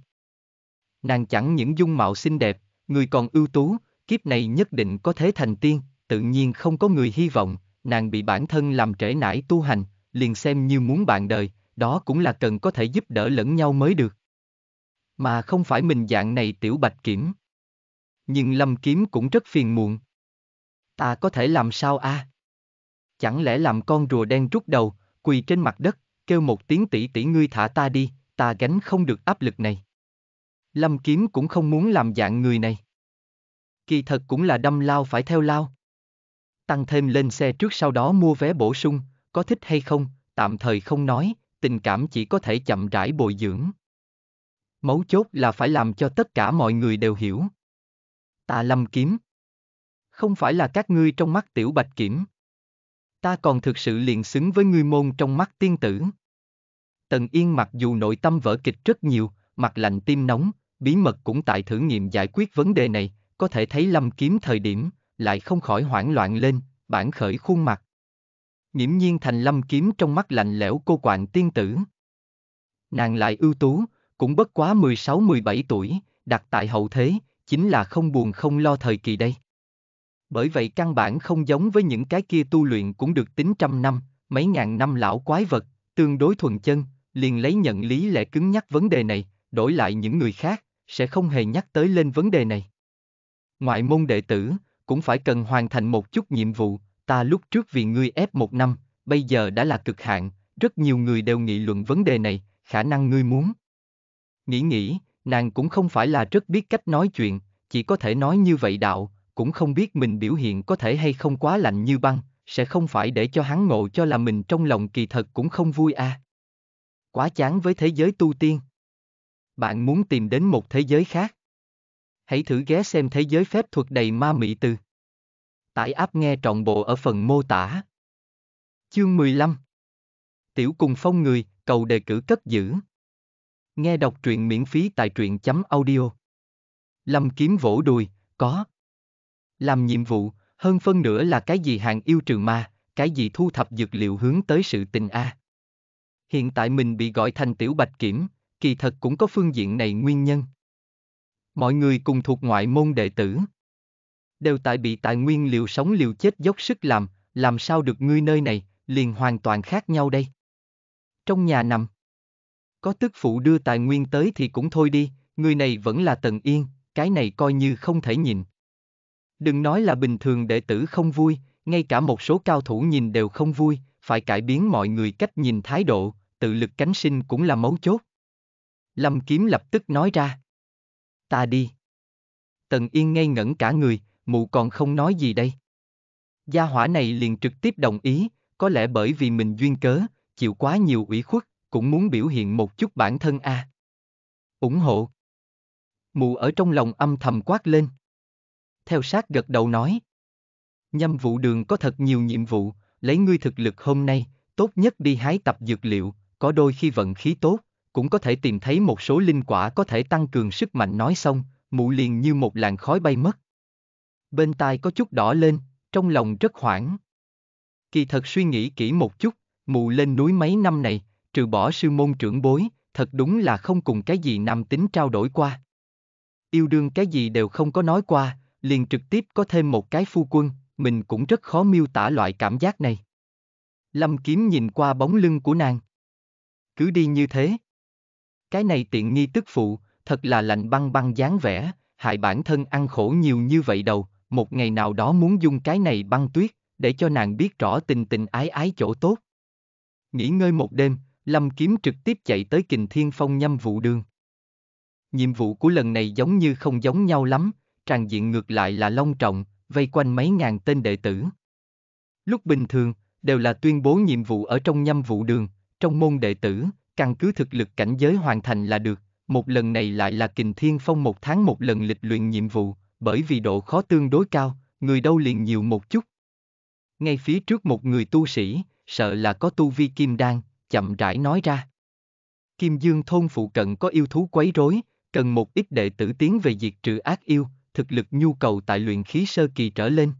Speaker 1: Nàng chẳng những dung mạo xinh đẹp, người còn ưu tú, kiếp này nhất định có thế thành tiên, tự nhiên không có người hy vọng, nàng bị bản thân làm trễ nải tu hành, liền xem như muốn bạn đời, đó cũng là cần có thể giúp đỡ lẫn nhau mới được. Mà không phải mình dạng này tiểu bạch kiểm. Nhưng lâm kiếm cũng rất phiền muộn. Ta có thể làm sao a? À? Chẳng lẽ làm con rùa đen rút đầu, quỳ trên mặt đất, kêu một tiếng tỷ tỷ ngươi thả ta đi, ta gánh không được áp lực này. Lâm Kiếm cũng không muốn làm dạng người này. Kỳ thật cũng là đâm lao phải theo lao. Tăng thêm lên xe trước sau đó mua vé bổ sung, có thích hay không, tạm thời không nói, tình cảm chỉ có thể chậm rãi bồi dưỡng. Mấu chốt là phải làm cho tất cả mọi người đều hiểu. Ta Lâm Kiếm. Không phải là các ngươi trong mắt tiểu bạch kiểm. Ta còn thực sự liền xứng với ngươi môn trong mắt tiên tử. Tần Yên mặc dù nội tâm vỡ kịch rất nhiều, mặt lạnh tim nóng, bí mật cũng tại thử nghiệm giải quyết vấn đề này, có thể thấy lâm kiếm thời điểm, lại không khỏi hoảng loạn lên, bản khởi khuôn mặt. Nghiễm nhiên thành lâm kiếm trong mắt lạnh lẽo cô quạng tiên tử. Nàng lại ưu tú, cũng bất quá 16-17 tuổi, đặt tại hậu thế, chính là không buồn không lo thời kỳ đây. Bởi vậy căn bản không giống với những cái kia tu luyện cũng được tính trăm năm, mấy ngàn năm lão quái vật, tương đối thuần chân, liền lấy nhận lý lẽ cứng nhắc vấn đề này, đổi lại những người khác, sẽ không hề nhắc tới lên vấn đề này. Ngoại môn đệ tử, cũng phải cần hoàn thành một chút nhiệm vụ, ta lúc trước vì ngươi ép một năm, bây giờ đã là cực hạn, rất nhiều người đều nghị luận vấn đề này, khả năng ngươi muốn. Nghĩ nghĩ, nàng cũng không phải là rất biết cách nói chuyện, chỉ có thể nói như vậy đạo, cũng không biết mình biểu hiện có thể hay không quá lạnh như băng, sẽ không phải để cho hắn ngộ cho là mình trong lòng kỳ thật cũng không vui à. Quá chán với thế giới tu tiên. Bạn muốn tìm đến một thế giới khác. Hãy thử ghé xem thế giới phép thuật đầy ma mị từ. Tải app nghe trọn bộ ở phần mô tả. Chương 15 Tiểu cùng phong người, cầu đề cử cất giữ. Nghe đọc truyện miễn phí tại truyện chấm audio. Lâm kiếm vỗ đùi, có. Làm nhiệm vụ, hơn phân nữa là cái gì hàng yêu trừ ma, cái gì thu thập dược liệu hướng tới sự tình A. À hiện tại mình bị gọi thành tiểu bạch kiểm, kỳ thật cũng có phương diện này nguyên nhân. Mọi người cùng thuộc ngoại môn đệ tử. Đều tại bị tài nguyên liều sống liều chết dốc sức làm, làm sao được ngươi nơi này, liền hoàn toàn khác nhau đây. Trong nhà nằm. Có tức phụ đưa tài nguyên tới thì cũng thôi đi, người này vẫn là tần yên, cái này coi như không thể nhìn. Đừng nói là bình thường đệ tử không vui, ngay cả một số cao thủ nhìn đều không vui, phải cải biến mọi người cách nhìn thái độ, tự lực cánh sinh cũng là mấu chốt. Lâm Kiếm lập tức nói ra. Ta đi. Tần Yên ngây ngẩn cả người, mụ còn không nói gì đây. Gia hỏa này liền trực tiếp đồng ý, có lẽ bởi vì mình duyên cớ, chịu quá nhiều ủy khuất, cũng muốn biểu hiện một chút bản thân a. À. ủng hộ. Mụ ở trong lòng âm thầm quát lên. Theo sát gật đầu nói. Nhâm vụ đường có thật nhiều nhiệm vụ, lấy ngươi thực lực hôm nay, tốt nhất đi hái tập dược liệu, có đôi khi vận khí tốt, cũng có thể tìm thấy một số linh quả có thể tăng cường sức mạnh nói xong, mụ liền như một làn khói bay mất. Bên tai có chút đỏ lên, trong lòng rất hoảng. Kỳ thật suy nghĩ kỹ một chút, mụ lên núi mấy năm này, trừ bỏ sư môn trưởng bối, thật đúng là không cùng cái gì nam tính trao đổi qua. Yêu đương cái gì đều không có nói qua, liền trực tiếp có thêm một cái phu quân, mình cũng rất khó miêu tả loại cảm giác này. Lâm Kiếm nhìn qua bóng lưng của nàng cứ đi như thế. Cái này tiện nghi tức phụ, thật là lạnh băng băng dáng vẻ, hại bản thân ăn khổ nhiều như vậy đâu, một ngày nào đó muốn dùng cái này băng tuyết, để cho nàng biết rõ tình tình ái ái chỗ tốt. Nghỉ ngơi một đêm, Lâm Kiếm trực tiếp chạy tới kình thiên phong nhâm vụ đường. Nhiệm vụ của lần này giống như không giống nhau lắm, tràn diện ngược lại là long trọng, vây quanh mấy ngàn tên đệ tử. Lúc bình thường, đều là tuyên bố nhiệm vụ ở trong nhâm vụ đường, trong môn đệ tử, căn cứ thực lực cảnh giới hoàn thành là được, một lần này lại là kình thiên phong một tháng một lần lịch luyện nhiệm vụ, bởi vì độ khó tương đối cao, người đâu liền nhiều một chút. Ngay phía trước một người tu sĩ, sợ là có tu vi kim đan, chậm rãi nói ra. Kim Dương thôn phụ cận có yêu thú quấy rối, cần một ít đệ tử tiến về diệt trừ ác yêu, thực lực nhu cầu tại luyện khí sơ kỳ trở lên.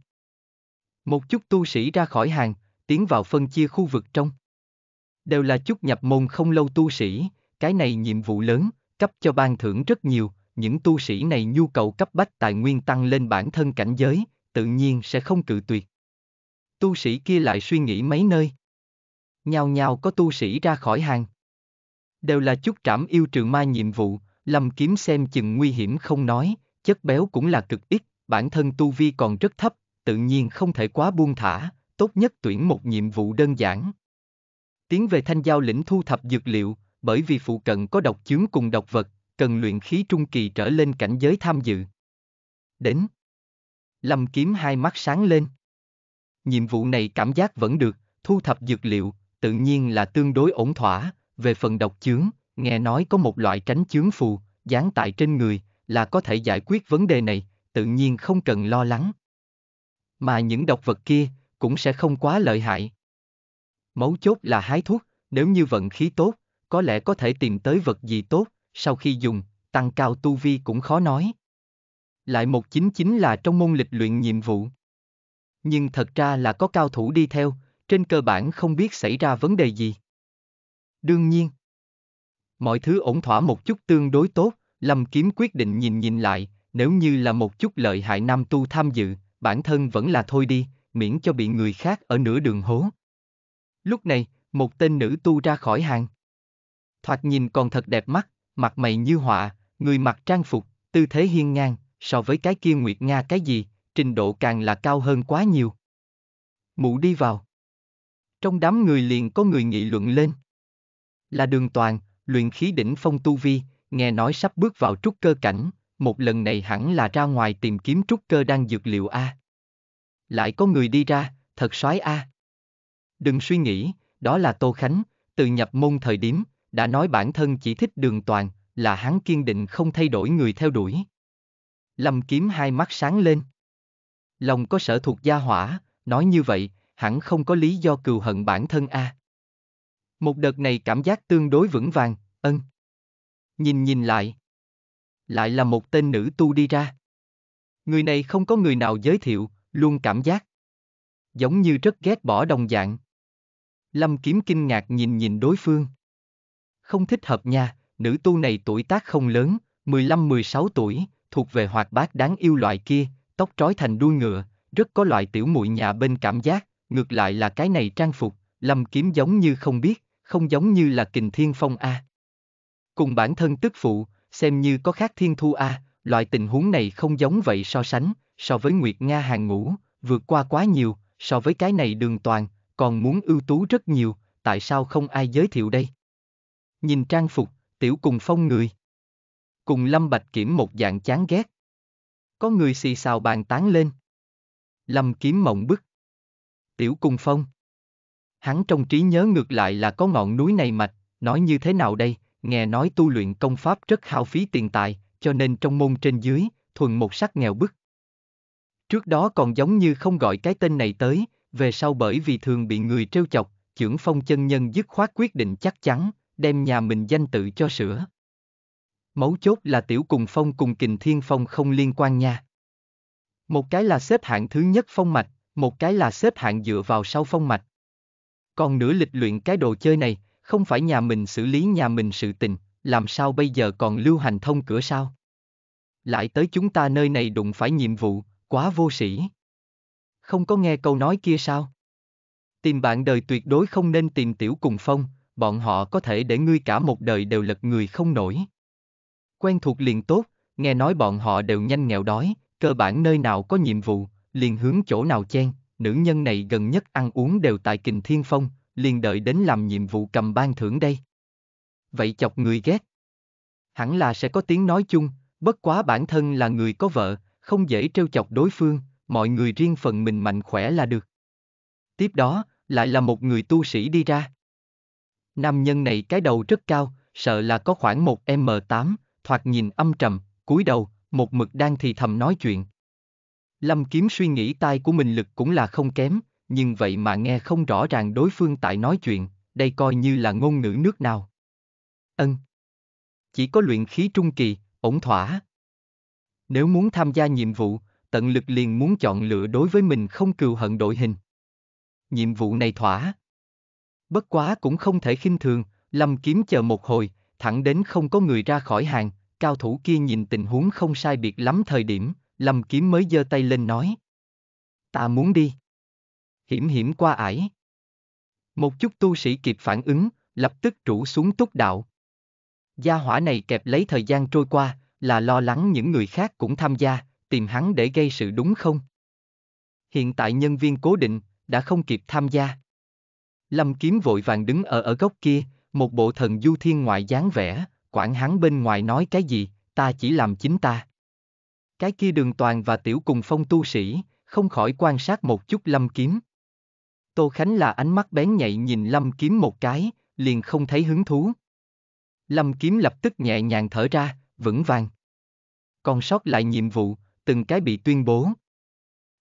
Speaker 1: Một chút tu sĩ ra khỏi hàng, tiến vào phân chia khu vực trong đều là chút nhập môn không lâu tu sĩ, cái này nhiệm vụ lớn, cấp cho ban thưởng rất nhiều, những tu sĩ này nhu cầu cấp bách tài nguyên tăng lên bản thân cảnh giới, tự nhiên sẽ không cự tuyệt. Tu sĩ kia lại suy nghĩ mấy nơi. Nhào nhào có tu sĩ ra khỏi hàng. Đều là chút trảm yêu trừ ma nhiệm vụ, lầm kiếm xem chừng nguy hiểm không nói, chất béo cũng là cực ít, bản thân tu vi còn rất thấp, tự nhiên không thể quá buông thả, tốt nhất tuyển một nhiệm vụ đơn giản, tiến về thanh giao lĩnh thu thập dược liệu, bởi vì phụ cận có độc chướng cùng độc vật, cần luyện khí trung kỳ trở lên cảnh giới tham dự. Đến. Lâm kiếm hai mắt sáng lên. Nhiệm vụ này cảm giác vẫn được, thu thập dược liệu, tự nhiên là tương đối ổn thỏa, về phần độc chướng, nghe nói có một loại tránh chướng phù, dán tại trên người, là có thể giải quyết vấn đề này, tự nhiên không cần lo lắng. Mà những độc vật kia, cũng sẽ không quá lợi hại. Mấu chốt là hái thuốc, nếu như vận khí tốt, có lẽ có thể tìm tới vật gì tốt, sau khi dùng, tăng cao tu vi cũng khó nói. Lại một chính chính là trong môn lịch luyện nhiệm vụ. Nhưng thật ra là có cao thủ đi theo, trên cơ bản không biết xảy ra vấn đề gì. Đương nhiên, mọi thứ ổn thỏa một chút tương đối tốt, Lâm Kiếm quyết định nhìn nhìn lại, nếu như là một chút lợi hại nam tu tham dự, bản thân vẫn là thôi đi, miễn cho bị người khác ở nửa đường hố. Lúc này, một tên nữ tu ra khỏi hàng. Thoạt nhìn còn thật đẹp mắt, mặt mày như họa, người mặc trang phục, tư thế hiên ngang, so với cái kia Nguyệt Nga cái gì, trình độ càng là cao hơn quá nhiều. Mụ đi vào. Trong đám người liền có người nghị luận lên. Là đường toàn, luyện khí đỉnh phong tu vi, nghe nói sắp bước vào trúc cơ cảnh, một lần này hẳn là ra ngoài tìm kiếm trúc cơ đang dược liệu A. Lại có người đi ra, thật soái A. Đừng suy nghĩ, đó là Tô Khánh, từ nhập môn thời điểm, đã nói bản thân chỉ thích đường toàn, là hắn kiên định không thay đổi người theo đuổi. Lâm kiếm hai mắt sáng lên. Lòng có sở thuộc gia hỏa, nói như vậy, hẳn không có lý do cừu hận bản thân a. À. Một đợt này cảm giác tương đối vững vàng, ân. Nhìn nhìn lại. Lại là một tên nữ tu đi ra. Người này không có người nào giới thiệu, luôn cảm giác. Giống như rất ghét bỏ đồng dạng. Lâm Kiếm kinh ngạc nhìn nhìn đối phương. Không thích hợp nha, nữ tu này tuổi tác không lớn, 15-16 tuổi, thuộc về hoạt bát đáng yêu loại kia, tóc trói thành đuôi ngựa, rất có loại tiểu muội nhà bên cảm giác, ngược lại là cái này trang phục, Lâm Kiếm giống như không biết, không giống như là kình thiên phong a. Cùng bản thân tức phụ, xem như có khác thiên thu a, loại tình huống này không giống vậy so sánh, so với Nguyệt Nga hàng ngũ, vượt qua quá nhiều, so với cái này đường toàn, còn muốn ưu tú rất nhiều, tại sao không ai giới thiệu đây? Nhìn trang phục, tiểu cùng phong người. Cùng Lâm Bạch Kiểm một dạng chán ghét. Có người xì xào bàn tán lên. Lâm Kiếm mộng bức. Tiểu cùng phong. Hắn trong trí nhớ ngược lại là có ngọn núi này mạch, nói như thế nào đây, nghe nói tu luyện công pháp rất hao phí tiền tài, cho nên trong môn trên dưới, thuần một sắc nghèo bức. Trước đó còn giống như không gọi cái tên này tới, về sau bởi vì thường bị người trêu chọc, trưởng phong chân nhân dứt khoát quyết định chắc chắn, đem nhà mình danh tự cho sửa. Mấu chốt là tiểu cùng phong cùng kình thiên phong không liên quan nha. Một cái là xếp hạng thứ nhất phong mạch, một cái là xếp hạng dựa vào sau phong mạch. Còn nửa lịch luyện cái đồ chơi này, không phải nhà mình xử lý nhà mình sự tình, làm sao bây giờ còn lưu hành thông cửa sao? Lại tới chúng ta nơi này đụng phải nhiệm vụ, quá vô sĩ không có nghe câu nói kia sao? Tìm bạn đời tuyệt đối không nên tìm tiểu cùng phong, bọn họ có thể để ngươi cả một đời đều lật người không nổi. Quen thuộc liền tốt, nghe nói bọn họ đều nhanh nghèo đói, cơ bản nơi nào có nhiệm vụ, liền hướng chỗ nào chen, nữ nhân này gần nhất ăn uống đều tại kình thiên phong, liền đợi đến làm nhiệm vụ cầm ban thưởng đây. Vậy chọc người ghét. Hẳn là sẽ có tiếng nói chung, bất quá bản thân là người có vợ, không dễ trêu chọc đối phương, mọi người riêng phần mình mạnh khỏe là được. Tiếp đó, lại là một người tu sĩ đi ra. Nam nhân này cái đầu rất cao, sợ là có khoảng một m 8 thoạt nhìn âm trầm, cúi đầu, một mực đang thì thầm nói chuyện. Lâm Kiếm suy nghĩ tai của mình lực cũng là không kém, nhưng vậy mà nghe không rõ ràng đối phương tại nói chuyện, đây coi như là ngôn ngữ nước nào. Ân. Chỉ có luyện khí trung kỳ, ổn thỏa. Nếu muốn tham gia nhiệm vụ, tận lực liền muốn chọn lựa đối với mình không cừu hận đội hình. Nhiệm vụ này thỏa. Bất quá cũng không thể khinh thường, Lâm Kiếm chờ một hồi, thẳng đến không có người ra khỏi hàng, cao thủ kia nhìn tình huống không sai biệt lắm thời điểm, Lâm Kiếm mới giơ tay lên nói. Ta muốn đi. Hiểm hiểm qua ải. Một chút tu sĩ kịp phản ứng, lập tức trụ xuống túc đạo. Gia hỏa này kẹp lấy thời gian trôi qua, là lo lắng những người khác cũng tham gia, tìm hắn để gây sự đúng không? Hiện tại nhân viên cố định, đã không kịp tham gia. Lâm Kiếm vội vàng đứng ở ở góc kia, một bộ thần du thiên ngoại dáng vẻ, quản hắn bên ngoài nói cái gì, ta chỉ làm chính ta. Cái kia đường toàn và tiểu cùng phong tu sĩ, không khỏi quan sát một chút Lâm Kiếm. Tô Khánh là ánh mắt bén nhạy nhìn Lâm Kiếm một cái, liền không thấy hứng thú. Lâm Kiếm lập tức nhẹ nhàng thở ra, vững vàng. Còn sót lại nhiệm vụ, từng cái bị tuyên bố.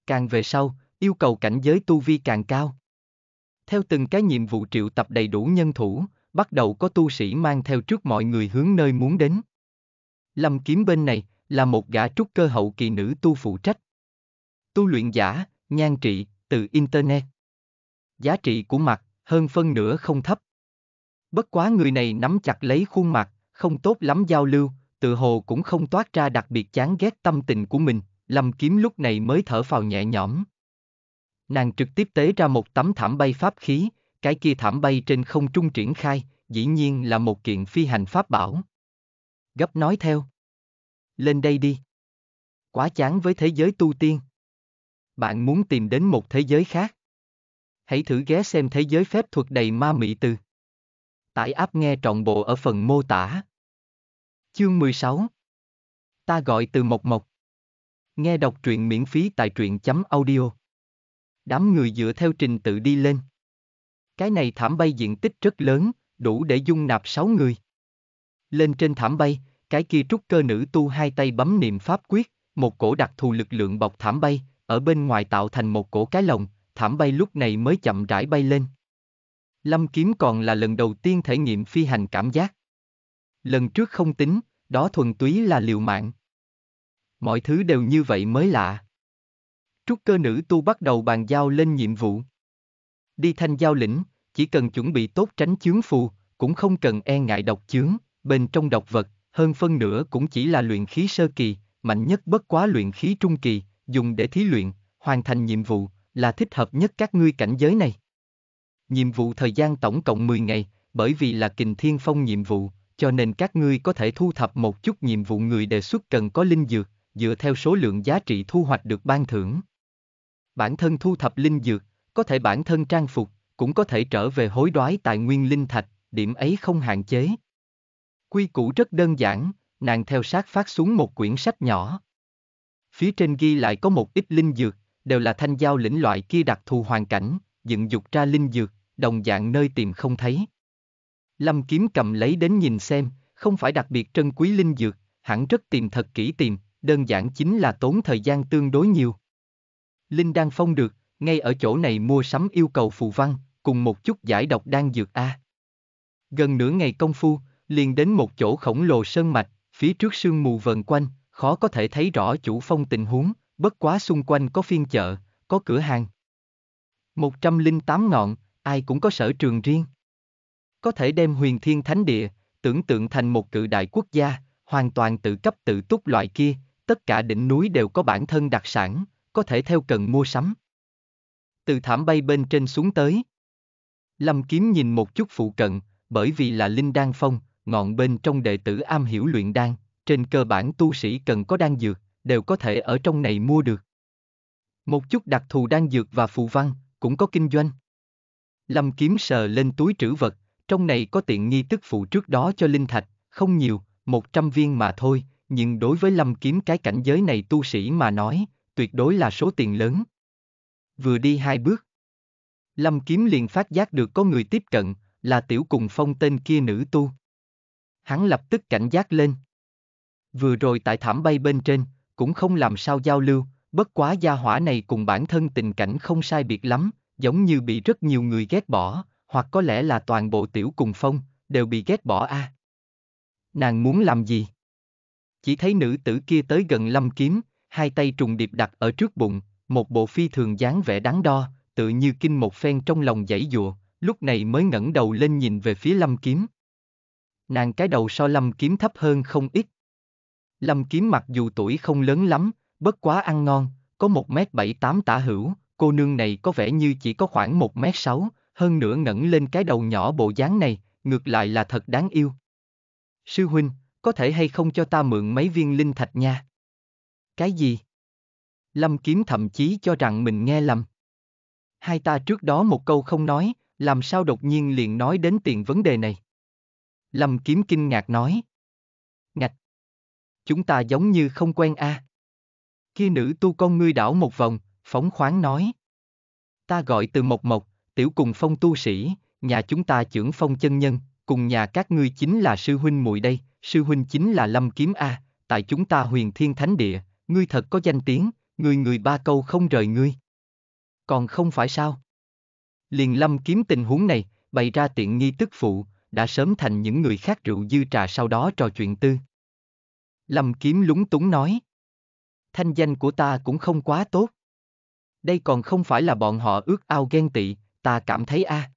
Speaker 1: Càng về sau, yêu cầu cảnh giới tu vi càng cao. Theo từng cái nhiệm vụ triệu tập đầy đủ nhân thủ, bắt đầu có tu sĩ mang theo trước mọi người hướng nơi muốn đến. Lâm kiếm bên này là một gã trúc cơ hậu kỳ nữ tu phụ trách. Tu luyện giả, nhan trị, từ Internet. Giá trị của mặt, hơn phân nửa không thấp. Bất quá người này nắm chặt lấy khuôn mặt, không tốt lắm giao lưu, tự hồ cũng không toát ra đặc biệt chán ghét tâm tình của mình, Lâm Kiếm lúc này mới thở phào nhẹ nhõm. Nàng trực tiếp tế ra một tấm thảm bay pháp khí, cái kia thảm bay trên không trung triển khai, dĩ nhiên là một kiện phi hành pháp bảo. Gấp nói theo. Lên đây đi. Quá chán với thế giới tu tiên. Bạn muốn tìm đến một thế giới khác. Hãy thử ghé xem thế giới phép thuật đầy ma mị từ. Tải áp nghe trọn bộ ở phần mô tả. Chương 16 Ta gọi từ Mộc Mộc Nghe đọc truyện miễn phí tại truyện chấm audio Đám người dựa theo trình tự đi lên Cái này thảm bay diện tích rất lớn, đủ để dung nạp 6 người Lên trên thảm bay, cái kia trúc cơ nữ tu hai tay bấm niệm pháp quyết Một cổ đặc thù lực lượng bọc thảm bay, ở bên ngoài tạo thành một cổ cái lồng Thảm bay lúc này mới chậm rãi bay lên Lâm Kiếm còn là lần đầu tiên thể nghiệm phi hành cảm giác Lần trước không tính, đó thuần túy là liều mạng. Mọi thứ đều như vậy mới lạ. Trúc cơ nữ tu bắt đầu bàn giao lên nhiệm vụ. Đi thanh giao lĩnh, chỉ cần chuẩn bị tốt tránh chướng phù, cũng không cần e ngại độc chướng, bên trong độc vật, hơn phân nửa cũng chỉ là luyện khí sơ kỳ, mạnh nhất bất quá luyện khí trung kỳ, dùng để thí luyện, hoàn thành nhiệm vụ, là thích hợp nhất các ngươi cảnh giới này. Nhiệm vụ thời gian tổng cộng 10 ngày, bởi vì là kình thiên phong nhiệm vụ, cho nên các ngươi có thể thu thập một chút nhiệm vụ người đề xuất cần có linh dược, dựa theo số lượng giá trị thu hoạch được ban thưởng. Bản thân thu thập linh dược, có thể bản thân trang phục, cũng có thể trở về hối đoái tài nguyên linh thạch, điểm ấy không hạn chế. Quy củ rất đơn giản, nàng theo sát phát xuống một quyển sách nhỏ. Phía trên ghi lại có một ít linh dược, đều là thanh giao lĩnh loại kia đặc thù hoàn cảnh, dựng dục ra linh dược, đồng dạng nơi tìm không thấy. Lâm Kiếm cầm lấy đến nhìn xem, không phải đặc biệt trân quý linh dược, hẳn rất tìm thật kỹ tìm, đơn giản chính là tốn thời gian tương đối nhiều. Linh đang phong được, ngay ở chỗ này mua sắm yêu cầu phù văn, cùng một chút giải độc đang dược A. Gần nửa ngày công phu, liền đến một chỗ khổng lồ sơn mạch, phía trước sương mù vần quanh, khó có thể thấy rõ chủ phong tình huống, bất quá xung quanh có phiên chợ, có cửa hàng. 108 ngọn, ai cũng có sở trường riêng có thể đem huyền thiên thánh địa, tưởng tượng thành một cự đại quốc gia, hoàn toàn tự cấp tự túc loại kia, tất cả đỉnh núi đều có bản thân đặc sản, có thể theo cần mua sắm. Từ thảm bay bên trên xuống tới. Lâm Kiếm nhìn một chút phụ cận, bởi vì là linh đan phong, ngọn bên trong đệ tử am hiểu luyện đan, trên cơ bản tu sĩ cần có đan dược, đều có thể ở trong này mua được. Một chút đặc thù đan dược và phù văn, cũng có kinh doanh. Lâm Kiếm sờ lên túi trữ vật, trong này có tiện nghi tức phụ trước đó cho linh thạch, không nhiều, 100 viên mà thôi, nhưng đối với lâm kiếm cái cảnh giới này tu sĩ mà nói, tuyệt đối là số tiền lớn. Vừa đi hai bước, lâm kiếm liền phát giác được có người tiếp cận, là tiểu cùng phong tên kia nữ tu. Hắn lập tức cảnh giác lên. Vừa rồi tại thảm bay bên trên, cũng không làm sao giao lưu, bất quá gia hỏa này cùng bản thân tình cảnh không sai biệt lắm, giống như bị rất nhiều người ghét bỏ, hoặc có lẽ là toàn bộ tiểu cùng phong, đều bị ghét bỏ a. À. Nàng muốn làm gì? Chỉ thấy nữ tử kia tới gần lâm kiếm, hai tay trùng điệp đặt ở trước bụng, một bộ phi thường dáng vẻ đáng đo, tự như kinh một phen trong lòng dãy dùa. lúc này mới ngẩng đầu lên nhìn về phía lâm kiếm. Nàng cái đầu so lâm kiếm thấp hơn không ít. Lâm kiếm mặc dù tuổi không lớn lắm, bất quá ăn ngon, có 1m78 tả hữu, cô nương này có vẻ như chỉ có khoảng 1m6, hơn nữa ngẩng lên cái đầu nhỏ bộ dáng này, ngược lại là thật đáng yêu. Sư huynh, có thể hay không cho ta mượn mấy viên linh thạch nha? Cái gì? Lâm Kiếm thậm chí cho rằng mình nghe lầm. Hai ta trước đó một câu không nói, làm sao đột nhiên liền nói đến tiền vấn đề này? Lâm Kiếm kinh ngạc nói. Ngạch! Chúng ta giống như không quen a. À. Khi nữ tu con ngươi đảo một vòng, phóng khoáng nói. Ta gọi từ Mộc Mộc, tiểu cùng phong tu sĩ, nhà chúng ta trưởng phong chân nhân, cùng nhà các ngươi chính là sư huynh muội đây, sư huynh chính là Lâm Kiếm A, tại chúng ta huyền thiên thánh địa, ngươi thật có danh tiếng, người người ba câu không rời ngươi. Còn không phải sao? Liền Lâm Kiếm tình huống này, bày ra tiện nghi tức phụ, đã sớm thành những người khác rượu dư trà sau đó trò chuyện tư. Lâm Kiếm lúng túng nói. Thanh danh của ta cũng không quá tốt. Đây còn không phải là bọn họ ước ao ghen tị, ta cảm thấy a. À.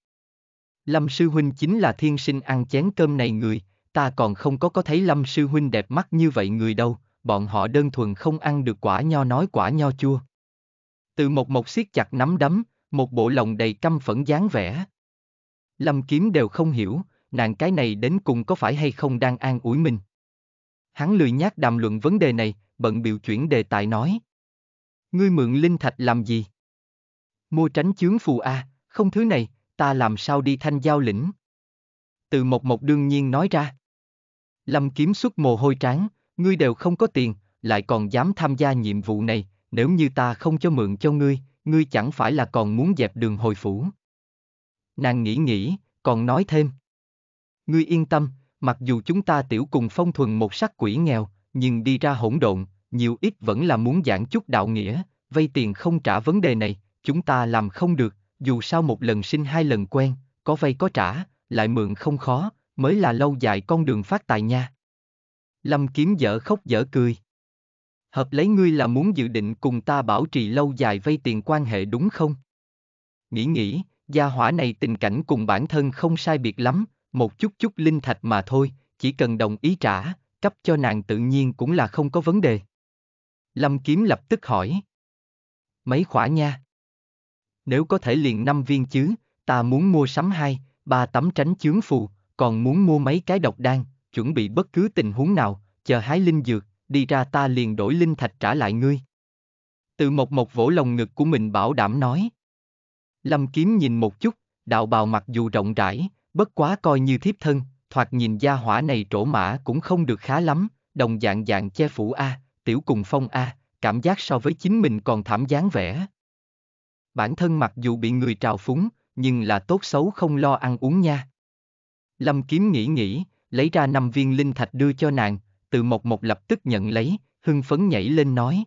Speaker 1: Lâm sư huynh chính là thiên sinh ăn chén cơm này người, ta còn không có có thấy lâm sư huynh đẹp mắt như vậy người đâu, bọn họ đơn thuần không ăn được quả nho nói quả nho chua. Từ một mộc siết chặt nắm đấm, một bộ lòng đầy căm phẫn dáng vẻ. Lâm kiếm đều không hiểu, nàng cái này đến cùng có phải hay không đang an ủi mình. Hắn lười nhác đàm luận vấn đề này, bận biểu chuyển đề tài nói. Ngươi mượn linh thạch làm gì? Mua tránh chướng phù A, à, không thứ này, ta làm sao đi thanh giao lĩnh. Từ một một đương nhiên nói ra. Lâm kiếm xuất mồ hôi tráng, ngươi đều không có tiền, lại còn dám tham gia nhiệm vụ này, nếu như ta không cho mượn cho ngươi, ngươi chẳng phải là còn muốn dẹp đường hồi phủ. Nàng nghĩ nghĩ, còn nói thêm. Ngươi yên tâm, mặc dù chúng ta tiểu cùng phong thuần một sắc quỷ nghèo, nhưng đi ra hỗn độn, nhiều ít vẫn là muốn giảng chút đạo nghĩa, vay tiền không trả vấn đề này, chúng ta làm không được, dù sao một lần sinh hai lần quen, có vay có trả, lại mượn không khó, mới là lâu dài con đường phát tài nha. Lâm kiếm dở khóc dở cười. Hợp lấy ngươi là muốn dự định cùng ta bảo trì lâu dài vay tiền quan hệ đúng không? Nghĩ nghĩ, gia hỏa này tình cảnh cùng bản thân không sai biệt lắm, một chút chút linh thạch mà thôi, chỉ cần đồng ý trả, cấp cho nàng tự nhiên cũng là không có vấn đề. Lâm Kiếm lập tức hỏi. Mấy khỏa nha? nếu có thể liền năm viên chứ, ta muốn mua sắm hai, ba tấm tránh chướng phù, còn muốn mua mấy cái độc đan, chuẩn bị bất cứ tình huống nào, chờ hái linh dược, đi ra ta liền đổi linh thạch trả lại ngươi. Từ một một vỗ lòng ngực của mình bảo đảm nói. Lâm kiếm nhìn một chút, đạo bào mặc dù rộng rãi, bất quá coi như thiếp thân, thoạt nhìn gia hỏa này trổ mã cũng không được khá lắm, đồng dạng dạng che phủ A, tiểu cùng phong A, cảm giác so với chính mình còn thảm dáng vẻ bản thân mặc dù bị người trào phúng, nhưng là tốt xấu không lo ăn uống nha. Lâm Kiếm nghĩ nghĩ, lấy ra năm viên linh thạch đưa cho nàng, từ một một lập tức nhận lấy, hưng phấn nhảy lên nói.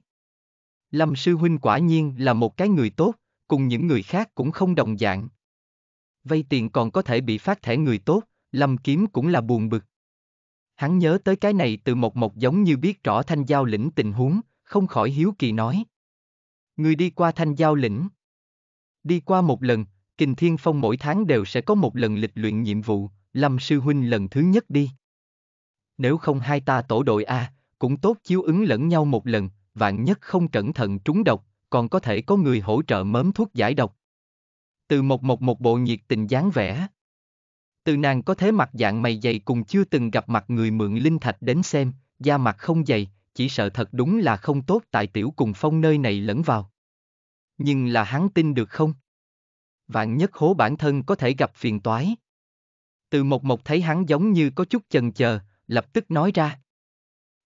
Speaker 1: Lâm sư huynh quả nhiên là một cái người tốt, cùng những người khác cũng không đồng dạng. Vay tiền còn có thể bị phát thẻ người tốt, Lâm Kiếm cũng là buồn bực. Hắn nhớ tới cái này từ một một giống như biết rõ thanh giao lĩnh tình huống, không khỏi hiếu kỳ nói. Người đi qua thanh giao lĩnh. Đi qua một lần, Kình Thiên Phong mỗi tháng đều sẽ có một lần lịch luyện nhiệm vụ, Lâm Sư Huynh lần thứ nhất đi. Nếu không hai ta tổ đội A, cũng tốt chiếu ứng lẫn nhau một lần, vạn nhất không cẩn thận trúng độc, còn có thể có người hỗ trợ mớm thuốc giải độc. Từ một một một bộ nhiệt tình dáng vẻ. Từ nàng có thế mặt dạng mày dày cùng chưa từng gặp mặt người mượn linh thạch đến xem, da mặt không dày, chỉ sợ thật đúng là không tốt tại tiểu cùng phong nơi này lẫn vào. Nhưng là hắn tin được không? Vạn nhất hố bản thân có thể gặp phiền toái. Từ Mộc Mộc thấy hắn giống như có chút chần chờ, lập tức nói ra.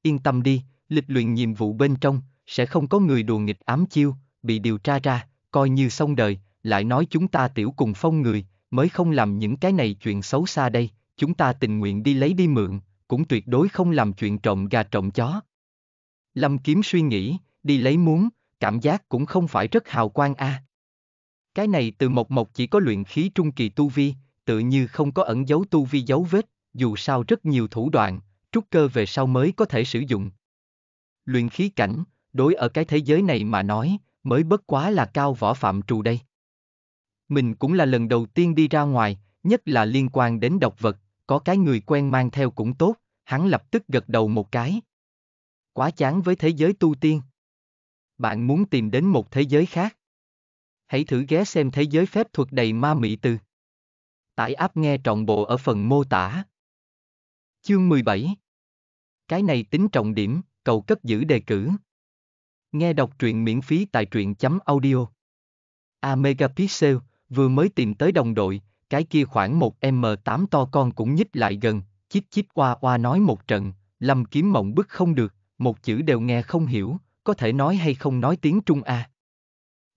Speaker 1: Yên tâm đi, lịch luyện nhiệm vụ bên trong, sẽ không có người đùa nghịch ám chiêu, bị điều tra ra, coi như xong đời, lại nói chúng ta tiểu cùng phong người, mới không làm những cái này chuyện xấu xa đây, chúng ta tình nguyện đi lấy đi mượn, cũng tuyệt đối không làm chuyện trộm gà trộm chó. Lâm Kiếm suy nghĩ, đi lấy muốn, cảm giác cũng không phải rất hào quang a. À. Cái này từ Mộc Mộc chỉ có luyện khí trung kỳ tu vi, tự như không có ẩn dấu tu vi dấu vết, dù sao rất nhiều thủ đoạn, trúc cơ về sau mới có thể sử dụng. Luyện khí cảnh, đối ở cái thế giới này mà nói, mới bất quá là cao võ phạm trù đây. Mình cũng là lần đầu tiên đi ra ngoài, nhất là liên quan đến độc vật, có cái người quen mang theo cũng tốt, hắn lập tức gật đầu một cái. Quá chán với thế giới tu tiên bạn muốn tìm đến một thế giới khác. Hãy thử ghé xem thế giới phép thuật đầy ma mị từ. Tải app nghe trọn bộ ở phần mô tả. Chương 17 Cái này tính trọng điểm, cầu cất giữ đề cử. Nghe đọc truyện miễn phí tại truyện.audio. A Megapixel vừa mới tìm tới đồng đội, cái kia khoảng 1M8 to con cũng nhích lại gần, chít chít qua qua nói một trận, Lâm Kiếm Mộng bức không được, một chữ đều nghe không hiểu, có thể nói hay không nói tiếng Trung a